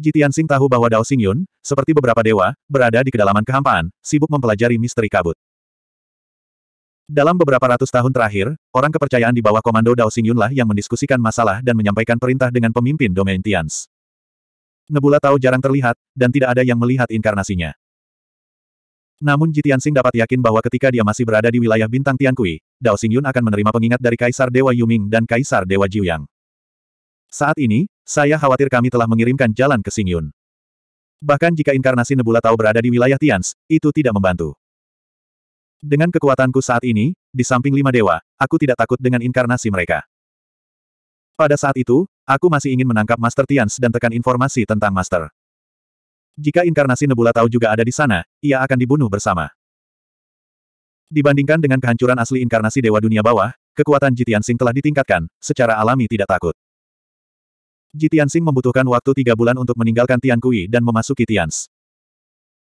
Jitian Sing tahu bahwa Dao Xingyun, seperti beberapa dewa, berada di kedalaman kehampaan, sibuk mempelajari misteri kabut. Dalam beberapa ratus tahun terakhir, orang kepercayaan di bawah komando Dao Xingyun lah yang mendiskusikan masalah dan menyampaikan perintah dengan pemimpin domain Tians. Nebula Tao jarang terlihat, dan tidak ada yang melihat inkarnasinya. Namun Jitian Sing dapat yakin bahwa ketika dia masih berada di wilayah bintang Tiankui, Dao Yun akan menerima pengingat dari Kaisar Dewa Yuming dan Kaisar Dewa Jiuyang. Saat ini, saya khawatir kami telah mengirimkan jalan ke Xingyun. Bahkan jika inkarnasi Nebula Tao berada di wilayah Tians, itu tidak membantu. Dengan kekuatanku saat ini, di samping lima dewa, aku tidak takut dengan inkarnasi mereka. Pada saat itu, aku masih ingin menangkap Master Tians dan tekan informasi tentang Master. Jika inkarnasi Nebula tahu juga ada di sana, ia akan dibunuh bersama. Dibandingkan dengan kehancuran asli inkarnasi Dewa Dunia Bawah, kekuatan Jitian Sing telah ditingkatkan, secara alami tidak takut. Jitian Sing membutuhkan waktu tiga bulan untuk meninggalkan Tian Kui dan memasuki Tians.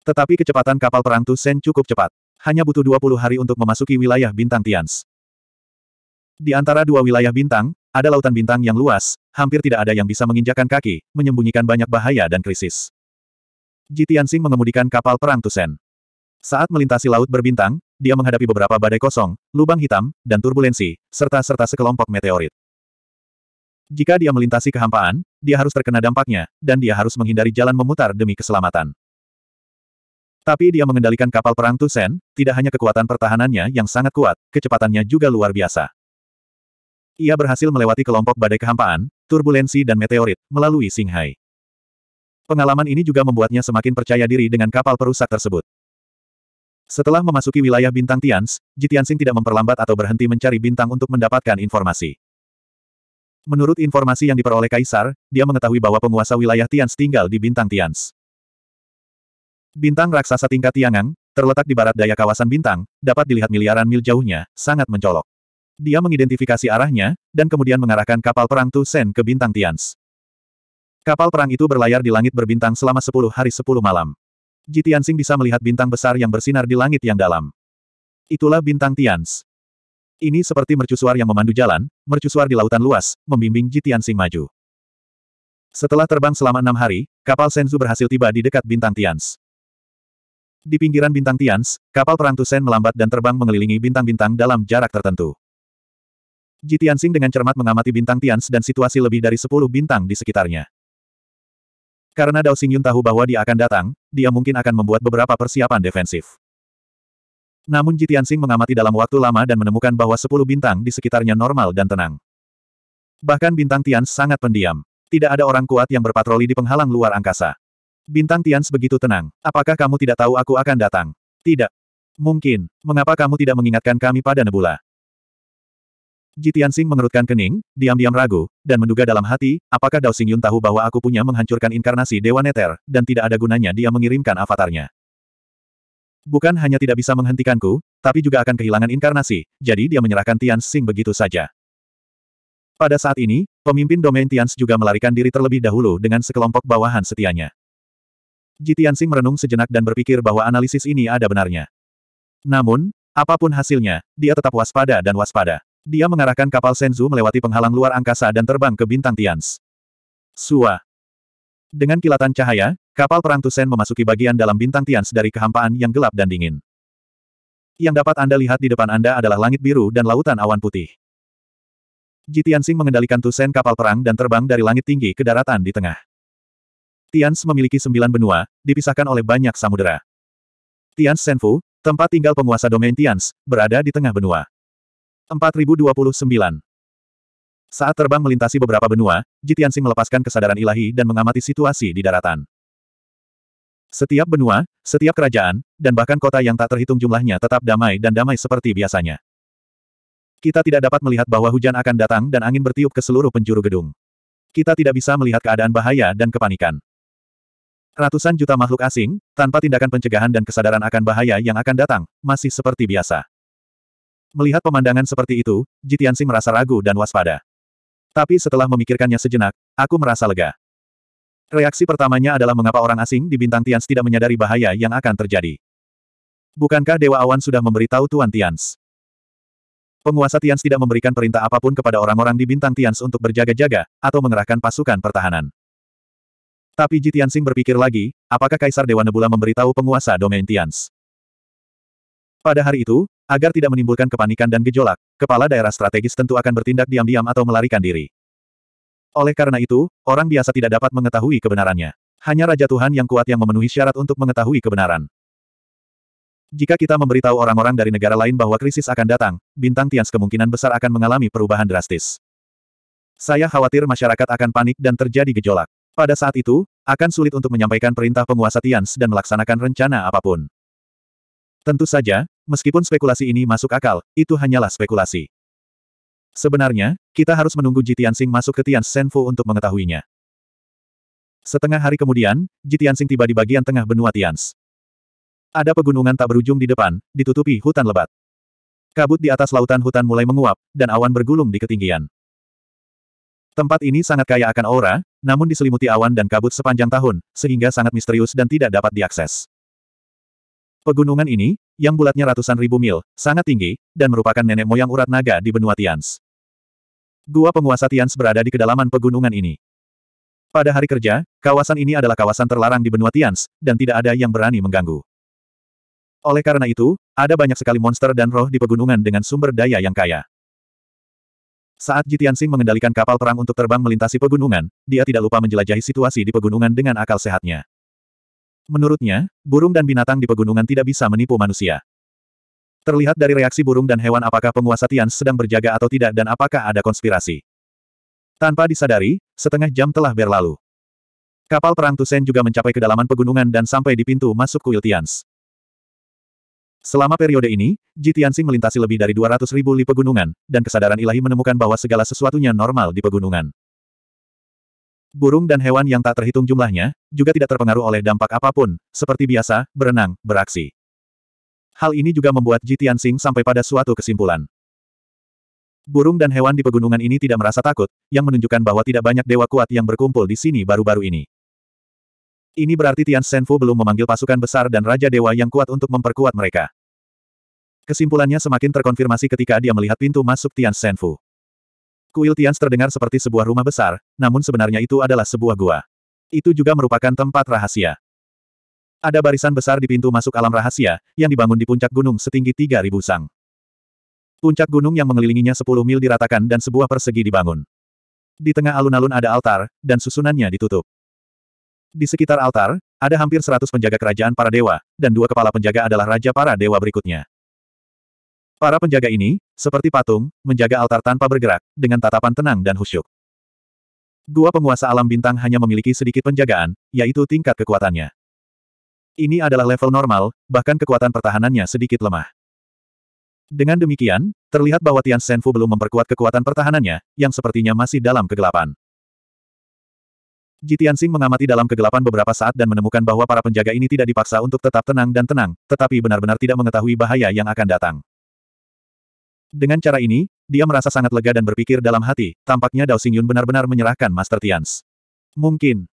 Tetapi kecepatan kapal perang Tusen cukup cepat. Hanya butuh 20 hari untuk memasuki wilayah bintang Tians. Di antara dua wilayah bintang, ada lautan bintang yang luas, hampir tidak ada yang bisa menginjakan kaki, menyembunyikan banyak bahaya dan krisis. Ji Tianxing mengemudikan kapal perang Tusen. Saat melintasi laut berbintang, dia menghadapi beberapa badai kosong, lubang hitam, dan turbulensi, serta-serta sekelompok meteorit. Jika dia melintasi kehampaan, dia harus terkena dampaknya, dan dia harus menghindari jalan memutar demi keselamatan. Tapi dia mengendalikan kapal perang Tusen, tidak hanya kekuatan pertahanannya yang sangat kuat, kecepatannya juga luar biasa. Ia berhasil melewati kelompok badai kehampaan, turbulensi dan meteorit, melalui Singhai. Pengalaman ini juga membuatnya semakin percaya diri dengan kapal perusak tersebut. Setelah memasuki wilayah bintang Tians, Jitiansing tidak memperlambat atau berhenti mencari bintang untuk mendapatkan informasi. Menurut informasi yang diperoleh Kaisar, dia mengetahui bahwa penguasa wilayah Tians tinggal di Bintang Tians. Bintang raksasa tingkat Tiangang, terletak di barat daya kawasan Bintang, dapat dilihat miliaran mil jauhnya, sangat mencolok. Dia mengidentifikasi arahnya, dan kemudian mengarahkan kapal perang Tu ke bintang Tians. Kapal perang itu berlayar di langit berbintang selama 10 hari 10 malam. Ji Tianxing bisa melihat bintang besar yang bersinar di langit yang dalam. Itulah bintang Tians. Ini seperti mercusuar yang memandu jalan, mercusuar di lautan luas, membimbing Ji Tianxing maju. Setelah terbang selama enam hari, kapal Senzu berhasil tiba di dekat bintang Tians. Di pinggiran bintang Tians, kapal perang Tusen melambat dan terbang mengelilingi bintang-bintang dalam jarak tertentu. Ji Tianxing dengan cermat mengamati bintang Tians dan situasi lebih dari sepuluh bintang di sekitarnya. Karena Dao Xingyun tahu bahwa dia akan datang, dia mungkin akan membuat beberapa persiapan defensif. Namun Ji Tianxing mengamati dalam waktu lama dan menemukan bahwa sepuluh bintang di sekitarnya normal dan tenang. Bahkan bintang Tians sangat pendiam. Tidak ada orang kuat yang berpatroli di penghalang luar angkasa. Bintang Tians begitu tenang. Apakah kamu tidak tahu aku akan datang? Tidak. Mungkin. Mengapa kamu tidak mengingatkan kami pada Nebula? Ji Tianxing mengerutkan kening, diam-diam ragu, dan menduga dalam hati, apakah Dao Xingyun tahu bahwa aku punya menghancurkan inkarnasi Dewa Neter, dan tidak ada gunanya dia mengirimkan avatarnya. Bukan hanya tidak bisa menghentikanku, tapi juga akan kehilangan inkarnasi, jadi dia menyerahkan Tianxing begitu saja. Pada saat ini, pemimpin domain Tians juga melarikan diri terlebih dahulu dengan sekelompok bawahan setianya. Ji Tianxing merenung sejenak dan berpikir bahwa analisis ini ada benarnya. Namun, apapun hasilnya, dia tetap waspada dan waspada. Dia mengarahkan kapal Senzu melewati penghalang luar angkasa dan terbang ke bintang Tians. Sua. Dengan kilatan cahaya, kapal perang Tusen memasuki bagian dalam bintang Tians dari kehampaan yang gelap dan dingin. Yang dapat Anda lihat di depan Anda adalah langit biru dan lautan awan putih. Ji Tianxing mengendalikan Tusen kapal perang dan terbang dari langit tinggi ke daratan di tengah. Tians memiliki sembilan benua, dipisahkan oleh banyak samudera. Tians Senfu, tempat tinggal penguasa domain Tians, berada di tengah benua. 4029. Saat terbang melintasi beberapa benua, Jitiansing melepaskan kesadaran ilahi dan mengamati situasi di daratan. Setiap benua, setiap kerajaan, dan bahkan kota yang tak terhitung jumlahnya tetap damai dan damai seperti biasanya. Kita tidak dapat melihat bahwa hujan akan datang dan angin bertiup ke seluruh penjuru gedung. Kita tidak bisa melihat keadaan bahaya dan kepanikan. Ratusan juta makhluk asing, tanpa tindakan pencegahan dan kesadaran akan bahaya yang akan datang, masih seperti biasa. Melihat pemandangan seperti itu, Jitian Sing merasa ragu dan waspada. Tapi setelah memikirkannya sejenak, aku merasa lega. Reaksi pertamanya adalah mengapa orang asing di Bintang Tians tidak menyadari bahaya yang akan terjadi. Bukankah Dewa Awan sudah memberitahu Tuan Tians? Penguasa Tians tidak memberikan perintah apapun kepada orang-orang di Bintang Tians untuk berjaga-jaga, atau mengerahkan pasukan pertahanan. Tapi Ji Xing berpikir lagi, apakah Kaisar Dewa Nebula memberitahu penguasa domain Tians? Pada hari itu, Agar tidak menimbulkan kepanikan dan gejolak, kepala daerah strategis tentu akan bertindak diam-diam atau melarikan diri. Oleh karena itu, orang biasa tidak dapat mengetahui kebenarannya. Hanya Raja Tuhan yang kuat yang memenuhi syarat untuk mengetahui kebenaran. Jika kita memberitahu orang-orang dari negara lain bahwa krisis akan datang, bintang Tians kemungkinan besar akan mengalami perubahan drastis. Saya khawatir masyarakat akan panik dan terjadi gejolak. Pada saat itu, akan sulit untuk menyampaikan perintah penguasa Tians dan melaksanakan rencana apapun. Tentu saja, meskipun spekulasi ini masuk akal, itu hanyalah spekulasi. Sebenarnya, kita harus menunggu Jitiansing masuk ke Tian Senfu untuk mengetahuinya. Setengah hari kemudian, Jitiansing tiba di bagian tengah benua Tians. Ada pegunungan tak berujung di depan, ditutupi hutan lebat. Kabut di atas lautan hutan mulai menguap, dan awan bergulung di ketinggian. Tempat ini sangat kaya akan aura, namun diselimuti awan dan kabut sepanjang tahun, sehingga sangat misterius dan tidak dapat diakses. Pegunungan ini, yang bulatnya ratusan ribu mil, sangat tinggi, dan merupakan nenek moyang urat naga di benua Tians. Gua penguasa Tians berada di kedalaman pegunungan ini. Pada hari kerja, kawasan ini adalah kawasan terlarang di benua Tians, dan tidak ada yang berani mengganggu. Oleh karena itu, ada banyak sekali monster dan roh di pegunungan dengan sumber daya yang kaya. Saat Jitiansing mengendalikan kapal perang untuk terbang melintasi pegunungan, dia tidak lupa menjelajahi situasi di pegunungan dengan akal sehatnya. Menurutnya, burung dan binatang di pegunungan tidak bisa menipu manusia. Terlihat dari reaksi burung dan hewan apakah penguasa Tian sedang berjaga atau tidak dan apakah ada konspirasi. Tanpa disadari, setengah jam telah berlalu. Kapal perang Tusen juga mencapai kedalaman pegunungan dan sampai di pintu masuk kuil Tian. Selama periode ini, Ji Tianxing melintasi lebih dari 200 ribu li pegunungan, dan kesadaran ilahi menemukan bahwa segala sesuatunya normal di pegunungan. Burung dan hewan yang tak terhitung jumlahnya, juga tidak terpengaruh oleh dampak apapun, seperti biasa, berenang, beraksi. Hal ini juga membuat Ji Tianxing sampai pada suatu kesimpulan. Burung dan hewan di pegunungan ini tidak merasa takut, yang menunjukkan bahwa tidak banyak dewa kuat yang berkumpul di sini baru-baru ini. Ini berarti Tian Senfu belum memanggil pasukan besar dan Raja Dewa yang kuat untuk memperkuat mereka. Kesimpulannya semakin terkonfirmasi ketika dia melihat pintu masuk Tian Senfu. Kuil Tians terdengar seperti sebuah rumah besar, namun sebenarnya itu adalah sebuah gua. Itu juga merupakan tempat rahasia. Ada barisan besar di pintu masuk alam rahasia, yang dibangun di puncak gunung setinggi 3.000 sang. Puncak gunung yang mengelilinginya 10 mil diratakan dan sebuah persegi dibangun. Di tengah alun-alun ada altar, dan susunannya ditutup. Di sekitar altar, ada hampir 100 penjaga kerajaan para dewa, dan dua kepala penjaga adalah raja para dewa berikutnya. Para penjaga ini, seperti patung, menjaga altar tanpa bergerak, dengan tatapan tenang dan khusyuk. Dua penguasa alam bintang hanya memiliki sedikit penjagaan, yaitu tingkat kekuatannya. Ini adalah level normal, bahkan kekuatan pertahanannya sedikit lemah. Dengan demikian, terlihat bahwa Tian Senfu belum memperkuat kekuatan pertahanannya, yang sepertinya masih dalam kegelapan. Ji Tianxing mengamati dalam kegelapan beberapa saat dan menemukan bahwa para penjaga ini tidak dipaksa untuk tetap tenang dan tenang, tetapi benar-benar tidak mengetahui bahaya yang akan datang. Dengan cara ini, dia merasa sangat lega dan berpikir dalam hati, tampaknya Dao Xingyun benar-benar menyerahkan Master Tians. Mungkin.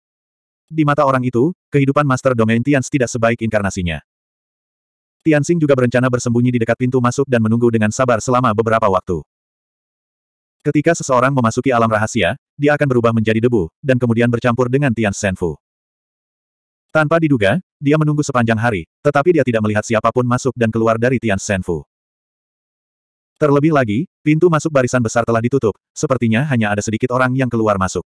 Di mata orang itu, kehidupan Master Domain Tians tidak sebaik inkarnasinya. Tianxing juga berencana bersembunyi di dekat pintu masuk dan menunggu dengan sabar selama beberapa waktu. Ketika seseorang memasuki alam rahasia, dia akan berubah menjadi debu, dan kemudian bercampur dengan Tian Shenfu. Tanpa diduga, dia menunggu sepanjang hari, tetapi dia tidak melihat siapapun masuk dan keluar dari Tian Shenfu. Terlebih lagi, pintu masuk barisan besar telah ditutup, sepertinya hanya ada sedikit orang yang keluar masuk.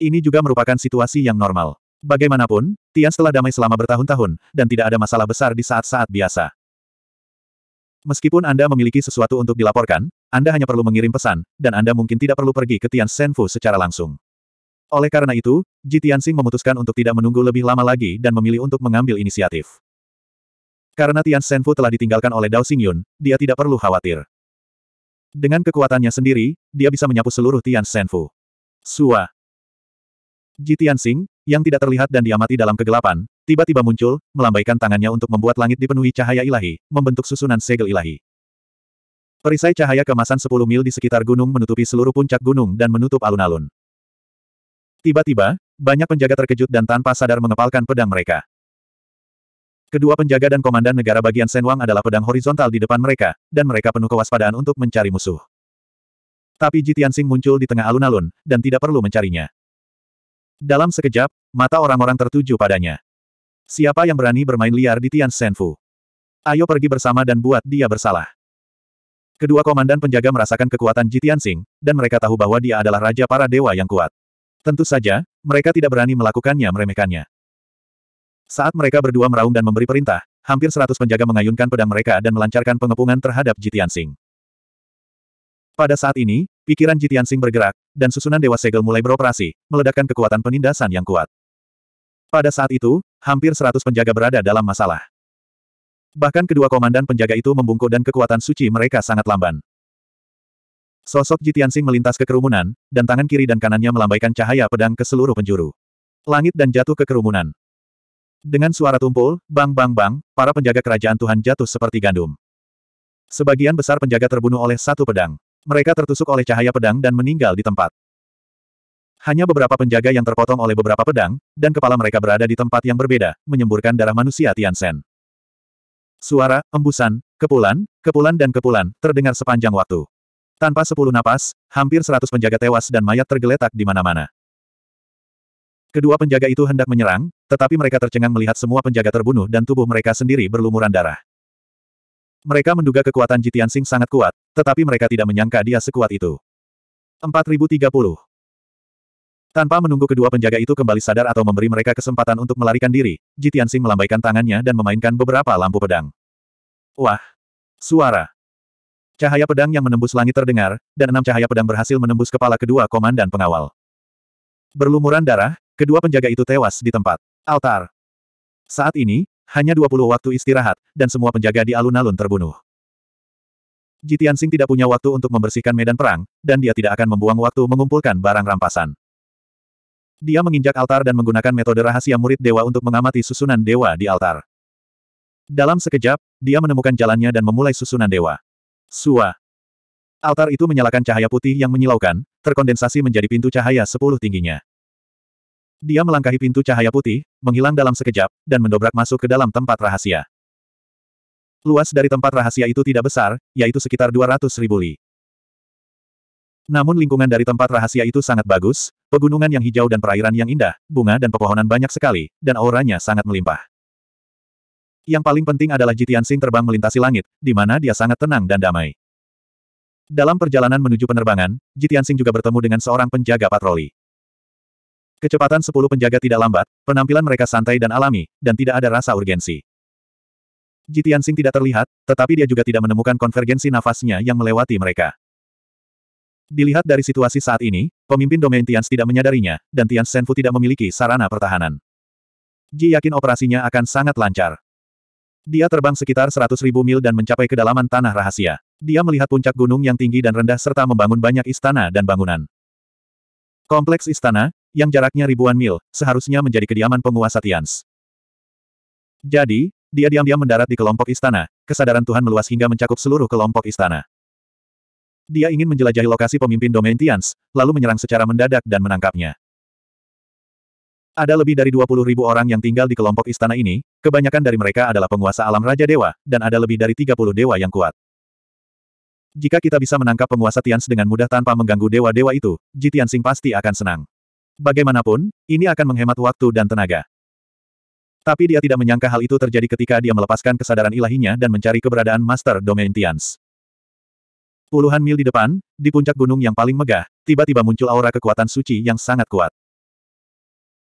Ini juga merupakan situasi yang normal. Bagaimanapun, Tian setelah damai selama bertahun-tahun, dan tidak ada masalah besar di saat-saat biasa. Meskipun Anda memiliki sesuatu untuk dilaporkan, Anda hanya perlu mengirim pesan, dan Anda mungkin tidak perlu pergi ke Tian Senfu secara langsung. Oleh karena itu, Ji Tianxing memutuskan untuk tidak menunggu lebih lama lagi dan memilih untuk mengambil inisiatif. Karena Tian Senfu telah ditinggalkan oleh Dao Xingyun, dia tidak perlu khawatir. Dengan kekuatannya sendiri, dia bisa menyapu seluruh Tian Shenfu. Sua. Ji Tianxing, yang tidak terlihat dan diamati dalam kegelapan, tiba-tiba muncul, melambaikan tangannya untuk membuat langit dipenuhi cahaya ilahi, membentuk susunan segel ilahi. Perisai cahaya kemasan 10 mil di sekitar gunung menutupi seluruh puncak gunung dan menutup alun-alun. Tiba-tiba, banyak penjaga terkejut dan tanpa sadar mengepalkan pedang mereka. Kedua penjaga dan komandan negara bagian Senwang adalah pedang horizontal di depan mereka, dan mereka penuh kewaspadaan untuk mencari musuh. Tapi Jitian Sing muncul di tengah alun-alun, dan tidak perlu mencarinya. Dalam sekejap, mata orang-orang tertuju padanya. Siapa yang berani bermain liar di Tian Senfu? Ayo pergi bersama dan buat dia bersalah. Kedua komandan penjaga merasakan kekuatan Jitian Sing, dan mereka tahu bahwa dia adalah raja para dewa yang kuat. Tentu saja, mereka tidak berani melakukannya meremehkannya. Saat mereka berdua meraung dan memberi perintah, hampir seratus penjaga mengayunkan pedang mereka dan melancarkan pengepungan terhadap Jitian Sing. Pada saat ini, pikiran Jitian Sing bergerak, dan susunan Dewa Segel mulai beroperasi, meledakkan kekuatan penindasan yang kuat. Pada saat itu, hampir seratus penjaga berada dalam masalah. Bahkan kedua komandan penjaga itu membungkuk dan kekuatan suci mereka sangat lamban. Sosok Jitian Sing melintas ke kerumunan, dan tangan kiri dan kanannya melambaikan cahaya pedang ke seluruh penjuru. Langit dan jatuh ke kerumunan. Dengan suara tumpul, bang bang bang, para penjaga kerajaan Tuhan jatuh seperti gandum. Sebagian besar penjaga terbunuh oleh satu pedang. Mereka tertusuk oleh cahaya pedang dan meninggal di tempat. Hanya beberapa penjaga yang terpotong oleh beberapa pedang, dan kepala mereka berada di tempat yang berbeda, menyemburkan darah manusia Tiansen. Suara, embusan, kepulan, kepulan dan kepulan, terdengar sepanjang waktu. Tanpa sepuluh napas, hampir seratus penjaga tewas dan mayat tergeletak di mana-mana. Kedua penjaga itu hendak menyerang, tetapi mereka tercengang melihat semua penjaga terbunuh dan tubuh mereka sendiri berlumuran darah. Mereka menduga kekuatan Jitian Sing sangat kuat, tetapi mereka tidak menyangka dia sekuat itu. 4030 Tanpa menunggu kedua penjaga itu kembali sadar atau memberi mereka kesempatan untuk melarikan diri, Jitian Sing melambaikan tangannya dan memainkan beberapa lampu pedang. Wah! Suara! Cahaya pedang yang menembus langit terdengar, dan enam cahaya pedang berhasil menembus kepala kedua komandan pengawal. Berlumuran darah, Kedua penjaga itu tewas di tempat. Altar. Saat ini, hanya 20 waktu istirahat, dan semua penjaga di alun-alun terbunuh. Jitian Sing tidak punya waktu untuk membersihkan medan perang, dan dia tidak akan membuang waktu mengumpulkan barang rampasan. Dia menginjak altar dan menggunakan metode rahasia murid dewa untuk mengamati susunan dewa di altar. Dalam sekejap, dia menemukan jalannya dan memulai susunan dewa. Sua. Altar itu menyalakan cahaya putih yang menyilaukan, terkondensasi menjadi pintu cahaya sepuluh tingginya. Dia melangkahi pintu cahaya putih, menghilang dalam sekejap, dan mendobrak masuk ke dalam tempat rahasia. Luas dari tempat rahasia itu tidak besar, yaitu sekitar 200 ribu li. Namun lingkungan dari tempat rahasia itu sangat bagus, pegunungan yang hijau dan perairan yang indah, bunga dan pepohonan banyak sekali, dan auranya sangat melimpah. Yang paling penting adalah Jitian Sing terbang melintasi langit, di mana dia sangat tenang dan damai. Dalam perjalanan menuju penerbangan, Jitian Sing juga bertemu dengan seorang penjaga patroli. Kecepatan sepuluh penjaga tidak lambat, penampilan mereka santai dan alami, dan tidak ada rasa urgensi. Jitian Sing tidak terlihat, tetapi dia juga tidak menemukan konvergensi nafasnya yang melewati mereka. Dilihat dari situasi saat ini, pemimpin domain Tians tidak menyadarinya, dan Tian Senfu tidak memiliki sarana pertahanan. Ji yakin operasinya akan sangat lancar. Dia terbang sekitar ribu mil dan mencapai kedalaman tanah rahasia. Dia melihat puncak gunung yang tinggi dan rendah serta membangun banyak istana dan bangunan. Kompleks istana, yang jaraknya ribuan mil, seharusnya menjadi kediaman penguasa Tians. Jadi, dia diam-diam mendarat di kelompok istana, kesadaran Tuhan meluas hingga mencakup seluruh kelompok istana. Dia ingin menjelajahi lokasi pemimpin domain Tians, lalu menyerang secara mendadak dan menangkapnya. Ada lebih dari 20 ribu orang yang tinggal di kelompok istana ini, kebanyakan dari mereka adalah penguasa alam Raja Dewa, dan ada lebih dari 30 dewa yang kuat. Jika kita bisa menangkap penguasa Tians dengan mudah tanpa mengganggu dewa-dewa itu, Sing pasti akan senang. Bagaimanapun, ini akan menghemat waktu dan tenaga. Tapi dia tidak menyangka hal itu terjadi ketika dia melepaskan kesadaran ilahinya dan mencari keberadaan Master Domain Tians. Puluhan mil di depan, di puncak gunung yang paling megah, tiba-tiba muncul aura kekuatan suci yang sangat kuat.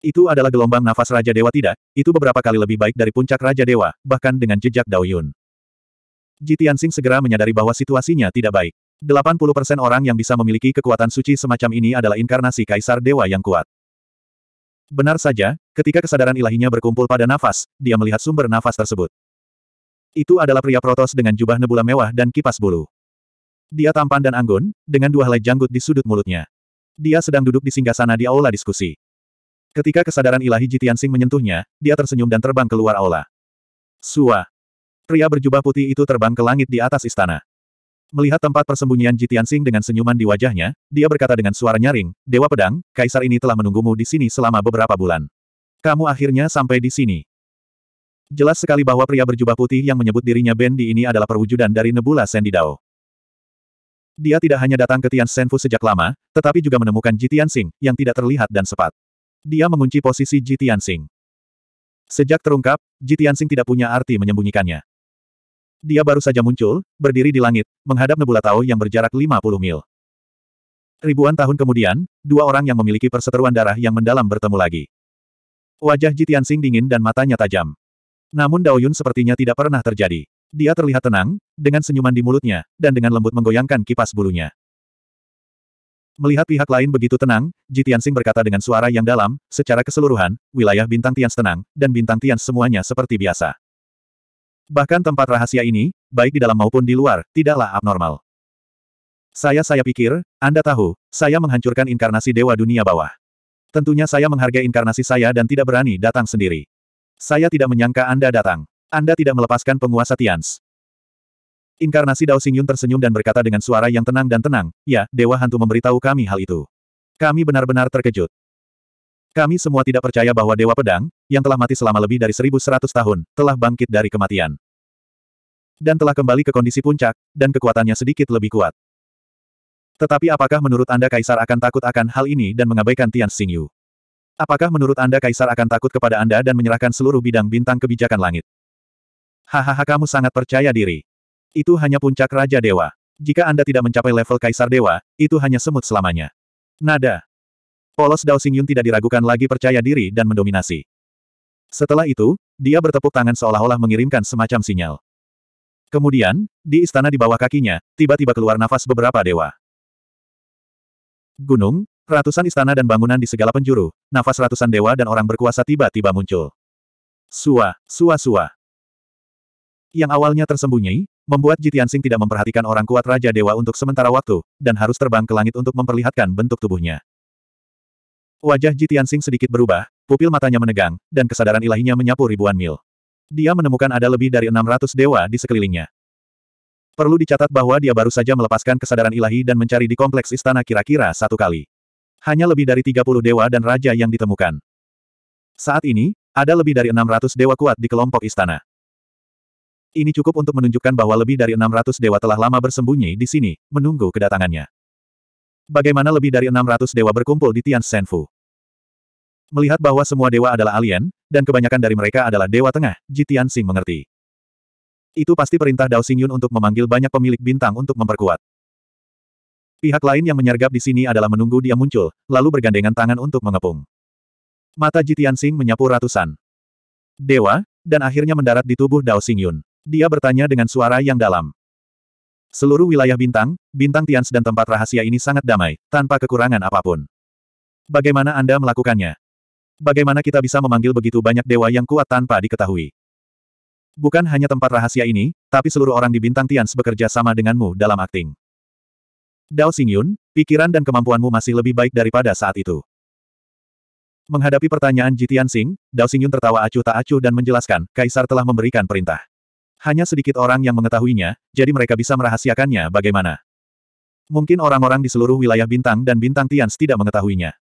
Itu adalah gelombang nafas Raja Dewa tidak, itu beberapa kali lebih baik dari puncak Raja Dewa, bahkan dengan jejak Dao Yun. Jitiansing segera menyadari bahwa situasinya tidak baik. 80% orang yang bisa memiliki kekuatan suci semacam ini adalah inkarnasi kaisar dewa yang kuat. Benar saja, ketika kesadaran ilahinya berkumpul pada nafas, dia melihat sumber nafas tersebut. Itu adalah pria protos dengan jubah nebula mewah dan kipas bulu. Dia tampan dan anggun, dengan dua helai janggut di sudut mulutnya. Dia sedang duduk di singgasana di aula diskusi. Ketika kesadaran ilahi Jitian Sing menyentuhnya, dia tersenyum dan terbang keluar aula. Sua. Pria berjubah putih itu terbang ke langit di atas istana. Melihat tempat persembunyian Jitian Jitiansing dengan senyuman di wajahnya, dia berkata dengan suara nyaring, Dewa Pedang, Kaisar ini telah menunggumu di sini selama beberapa bulan. Kamu akhirnya sampai di sini. Jelas sekali bahwa pria berjubah putih yang menyebut dirinya Bendi ini adalah perwujudan dari Nebula Sendidao. Dia tidak hanya datang ke Tian Senfu sejak lama, tetapi juga menemukan Jitiansing, yang tidak terlihat dan sepat. Dia mengunci posisi Jitiansing. Sejak terungkap, Jitiansing tidak punya arti menyembunyikannya dia baru saja muncul, berdiri di langit, menghadap Nebula Tau yang berjarak 50 mil. Ribuan tahun kemudian, dua orang yang memiliki perseteruan darah yang mendalam bertemu lagi. Wajah Jitian Sing dingin dan matanya tajam. Namun Dao Yun sepertinya tidak pernah terjadi. Dia terlihat tenang, dengan senyuman di mulutnya, dan dengan lembut menggoyangkan kipas bulunya. Melihat pihak lain begitu tenang, Jitian Sing berkata dengan suara yang dalam, secara keseluruhan, wilayah bintang Tian tenang, dan bintang Tian semuanya seperti biasa. Bahkan tempat rahasia ini, baik di dalam maupun di luar, tidaklah abnormal. Saya-saya pikir, Anda tahu, saya menghancurkan inkarnasi Dewa Dunia Bawah. Tentunya saya menghargai inkarnasi saya dan tidak berani datang sendiri. Saya tidak menyangka Anda datang. Anda tidak melepaskan penguasa Tians. Inkarnasi Dao Xingyun tersenyum dan berkata dengan suara yang tenang dan tenang, Ya, Dewa Hantu memberitahu kami hal itu. Kami benar-benar terkejut. Kami semua tidak percaya bahwa Dewa Pedang, yang telah mati selama lebih dari 1100 tahun, telah bangkit dari kematian. Dan telah kembali ke kondisi puncak, dan kekuatannya sedikit lebih kuat. Tetapi apakah menurut Anda Kaisar akan takut akan hal ini dan mengabaikan Tian Xingyu? Apakah menurut Anda Kaisar akan takut kepada Anda dan menyerahkan seluruh bidang bintang kebijakan langit? Hahaha kamu sangat percaya diri. Itu hanya puncak Raja Dewa. Jika Anda tidak mencapai level Kaisar Dewa, itu hanya semut selamanya. Nada. Polos Dao Xingyun tidak diragukan lagi percaya diri dan mendominasi. Setelah itu, dia bertepuk tangan seolah-olah mengirimkan semacam sinyal. Kemudian, di istana di bawah kakinya, tiba-tiba keluar nafas beberapa dewa. Gunung, ratusan istana dan bangunan di segala penjuru, nafas ratusan dewa dan orang berkuasa tiba-tiba muncul. Sua, sua sua. Yang awalnya tersembunyi, membuat Jitian Sing tidak memperhatikan orang kuat Raja Dewa untuk sementara waktu, dan harus terbang ke langit untuk memperlihatkan bentuk tubuhnya. Wajah Jitian Sing sedikit berubah, pupil matanya menegang, dan kesadaran ilahinya menyapu ribuan mil. Dia menemukan ada lebih dari 600 dewa di sekelilingnya. Perlu dicatat bahwa dia baru saja melepaskan kesadaran ilahi dan mencari di kompleks istana kira-kira satu kali. Hanya lebih dari 30 dewa dan raja yang ditemukan. Saat ini, ada lebih dari 600 dewa kuat di kelompok istana. Ini cukup untuk menunjukkan bahwa lebih dari 600 dewa telah lama bersembunyi di sini, menunggu kedatangannya. Bagaimana lebih dari 600 dewa berkumpul di Tian Shenfu? Melihat bahwa semua dewa adalah alien, dan kebanyakan dari mereka adalah dewa tengah, Jitian Sing mengerti. Itu pasti perintah Dao Xingyun untuk memanggil banyak pemilik bintang untuk memperkuat. Pihak lain yang menyergap di sini adalah menunggu dia muncul, lalu bergandengan tangan untuk mengepung. Mata Jitian Sing menyapu ratusan dewa, dan akhirnya mendarat di tubuh Dao Xingyun. Dia bertanya dengan suara yang dalam. Seluruh wilayah bintang, bintang Tians dan tempat rahasia ini sangat damai, tanpa kekurangan apapun. Bagaimana Anda melakukannya? Bagaimana kita bisa memanggil begitu banyak dewa yang kuat tanpa diketahui? Bukan hanya tempat rahasia ini, tapi seluruh orang di Bintang Tians bekerja sama denganmu dalam akting. Dao Xingyun, pikiran dan kemampuanmu masih lebih baik daripada saat itu. Menghadapi pertanyaan Jitian Sing, Dao Xingyun tertawa acuh tak acuh dan menjelaskan, Kaisar telah memberikan perintah. Hanya sedikit orang yang mengetahuinya, jadi mereka bisa merahasiakannya bagaimana. Mungkin orang-orang di seluruh wilayah bintang dan bintang Tians tidak mengetahuinya.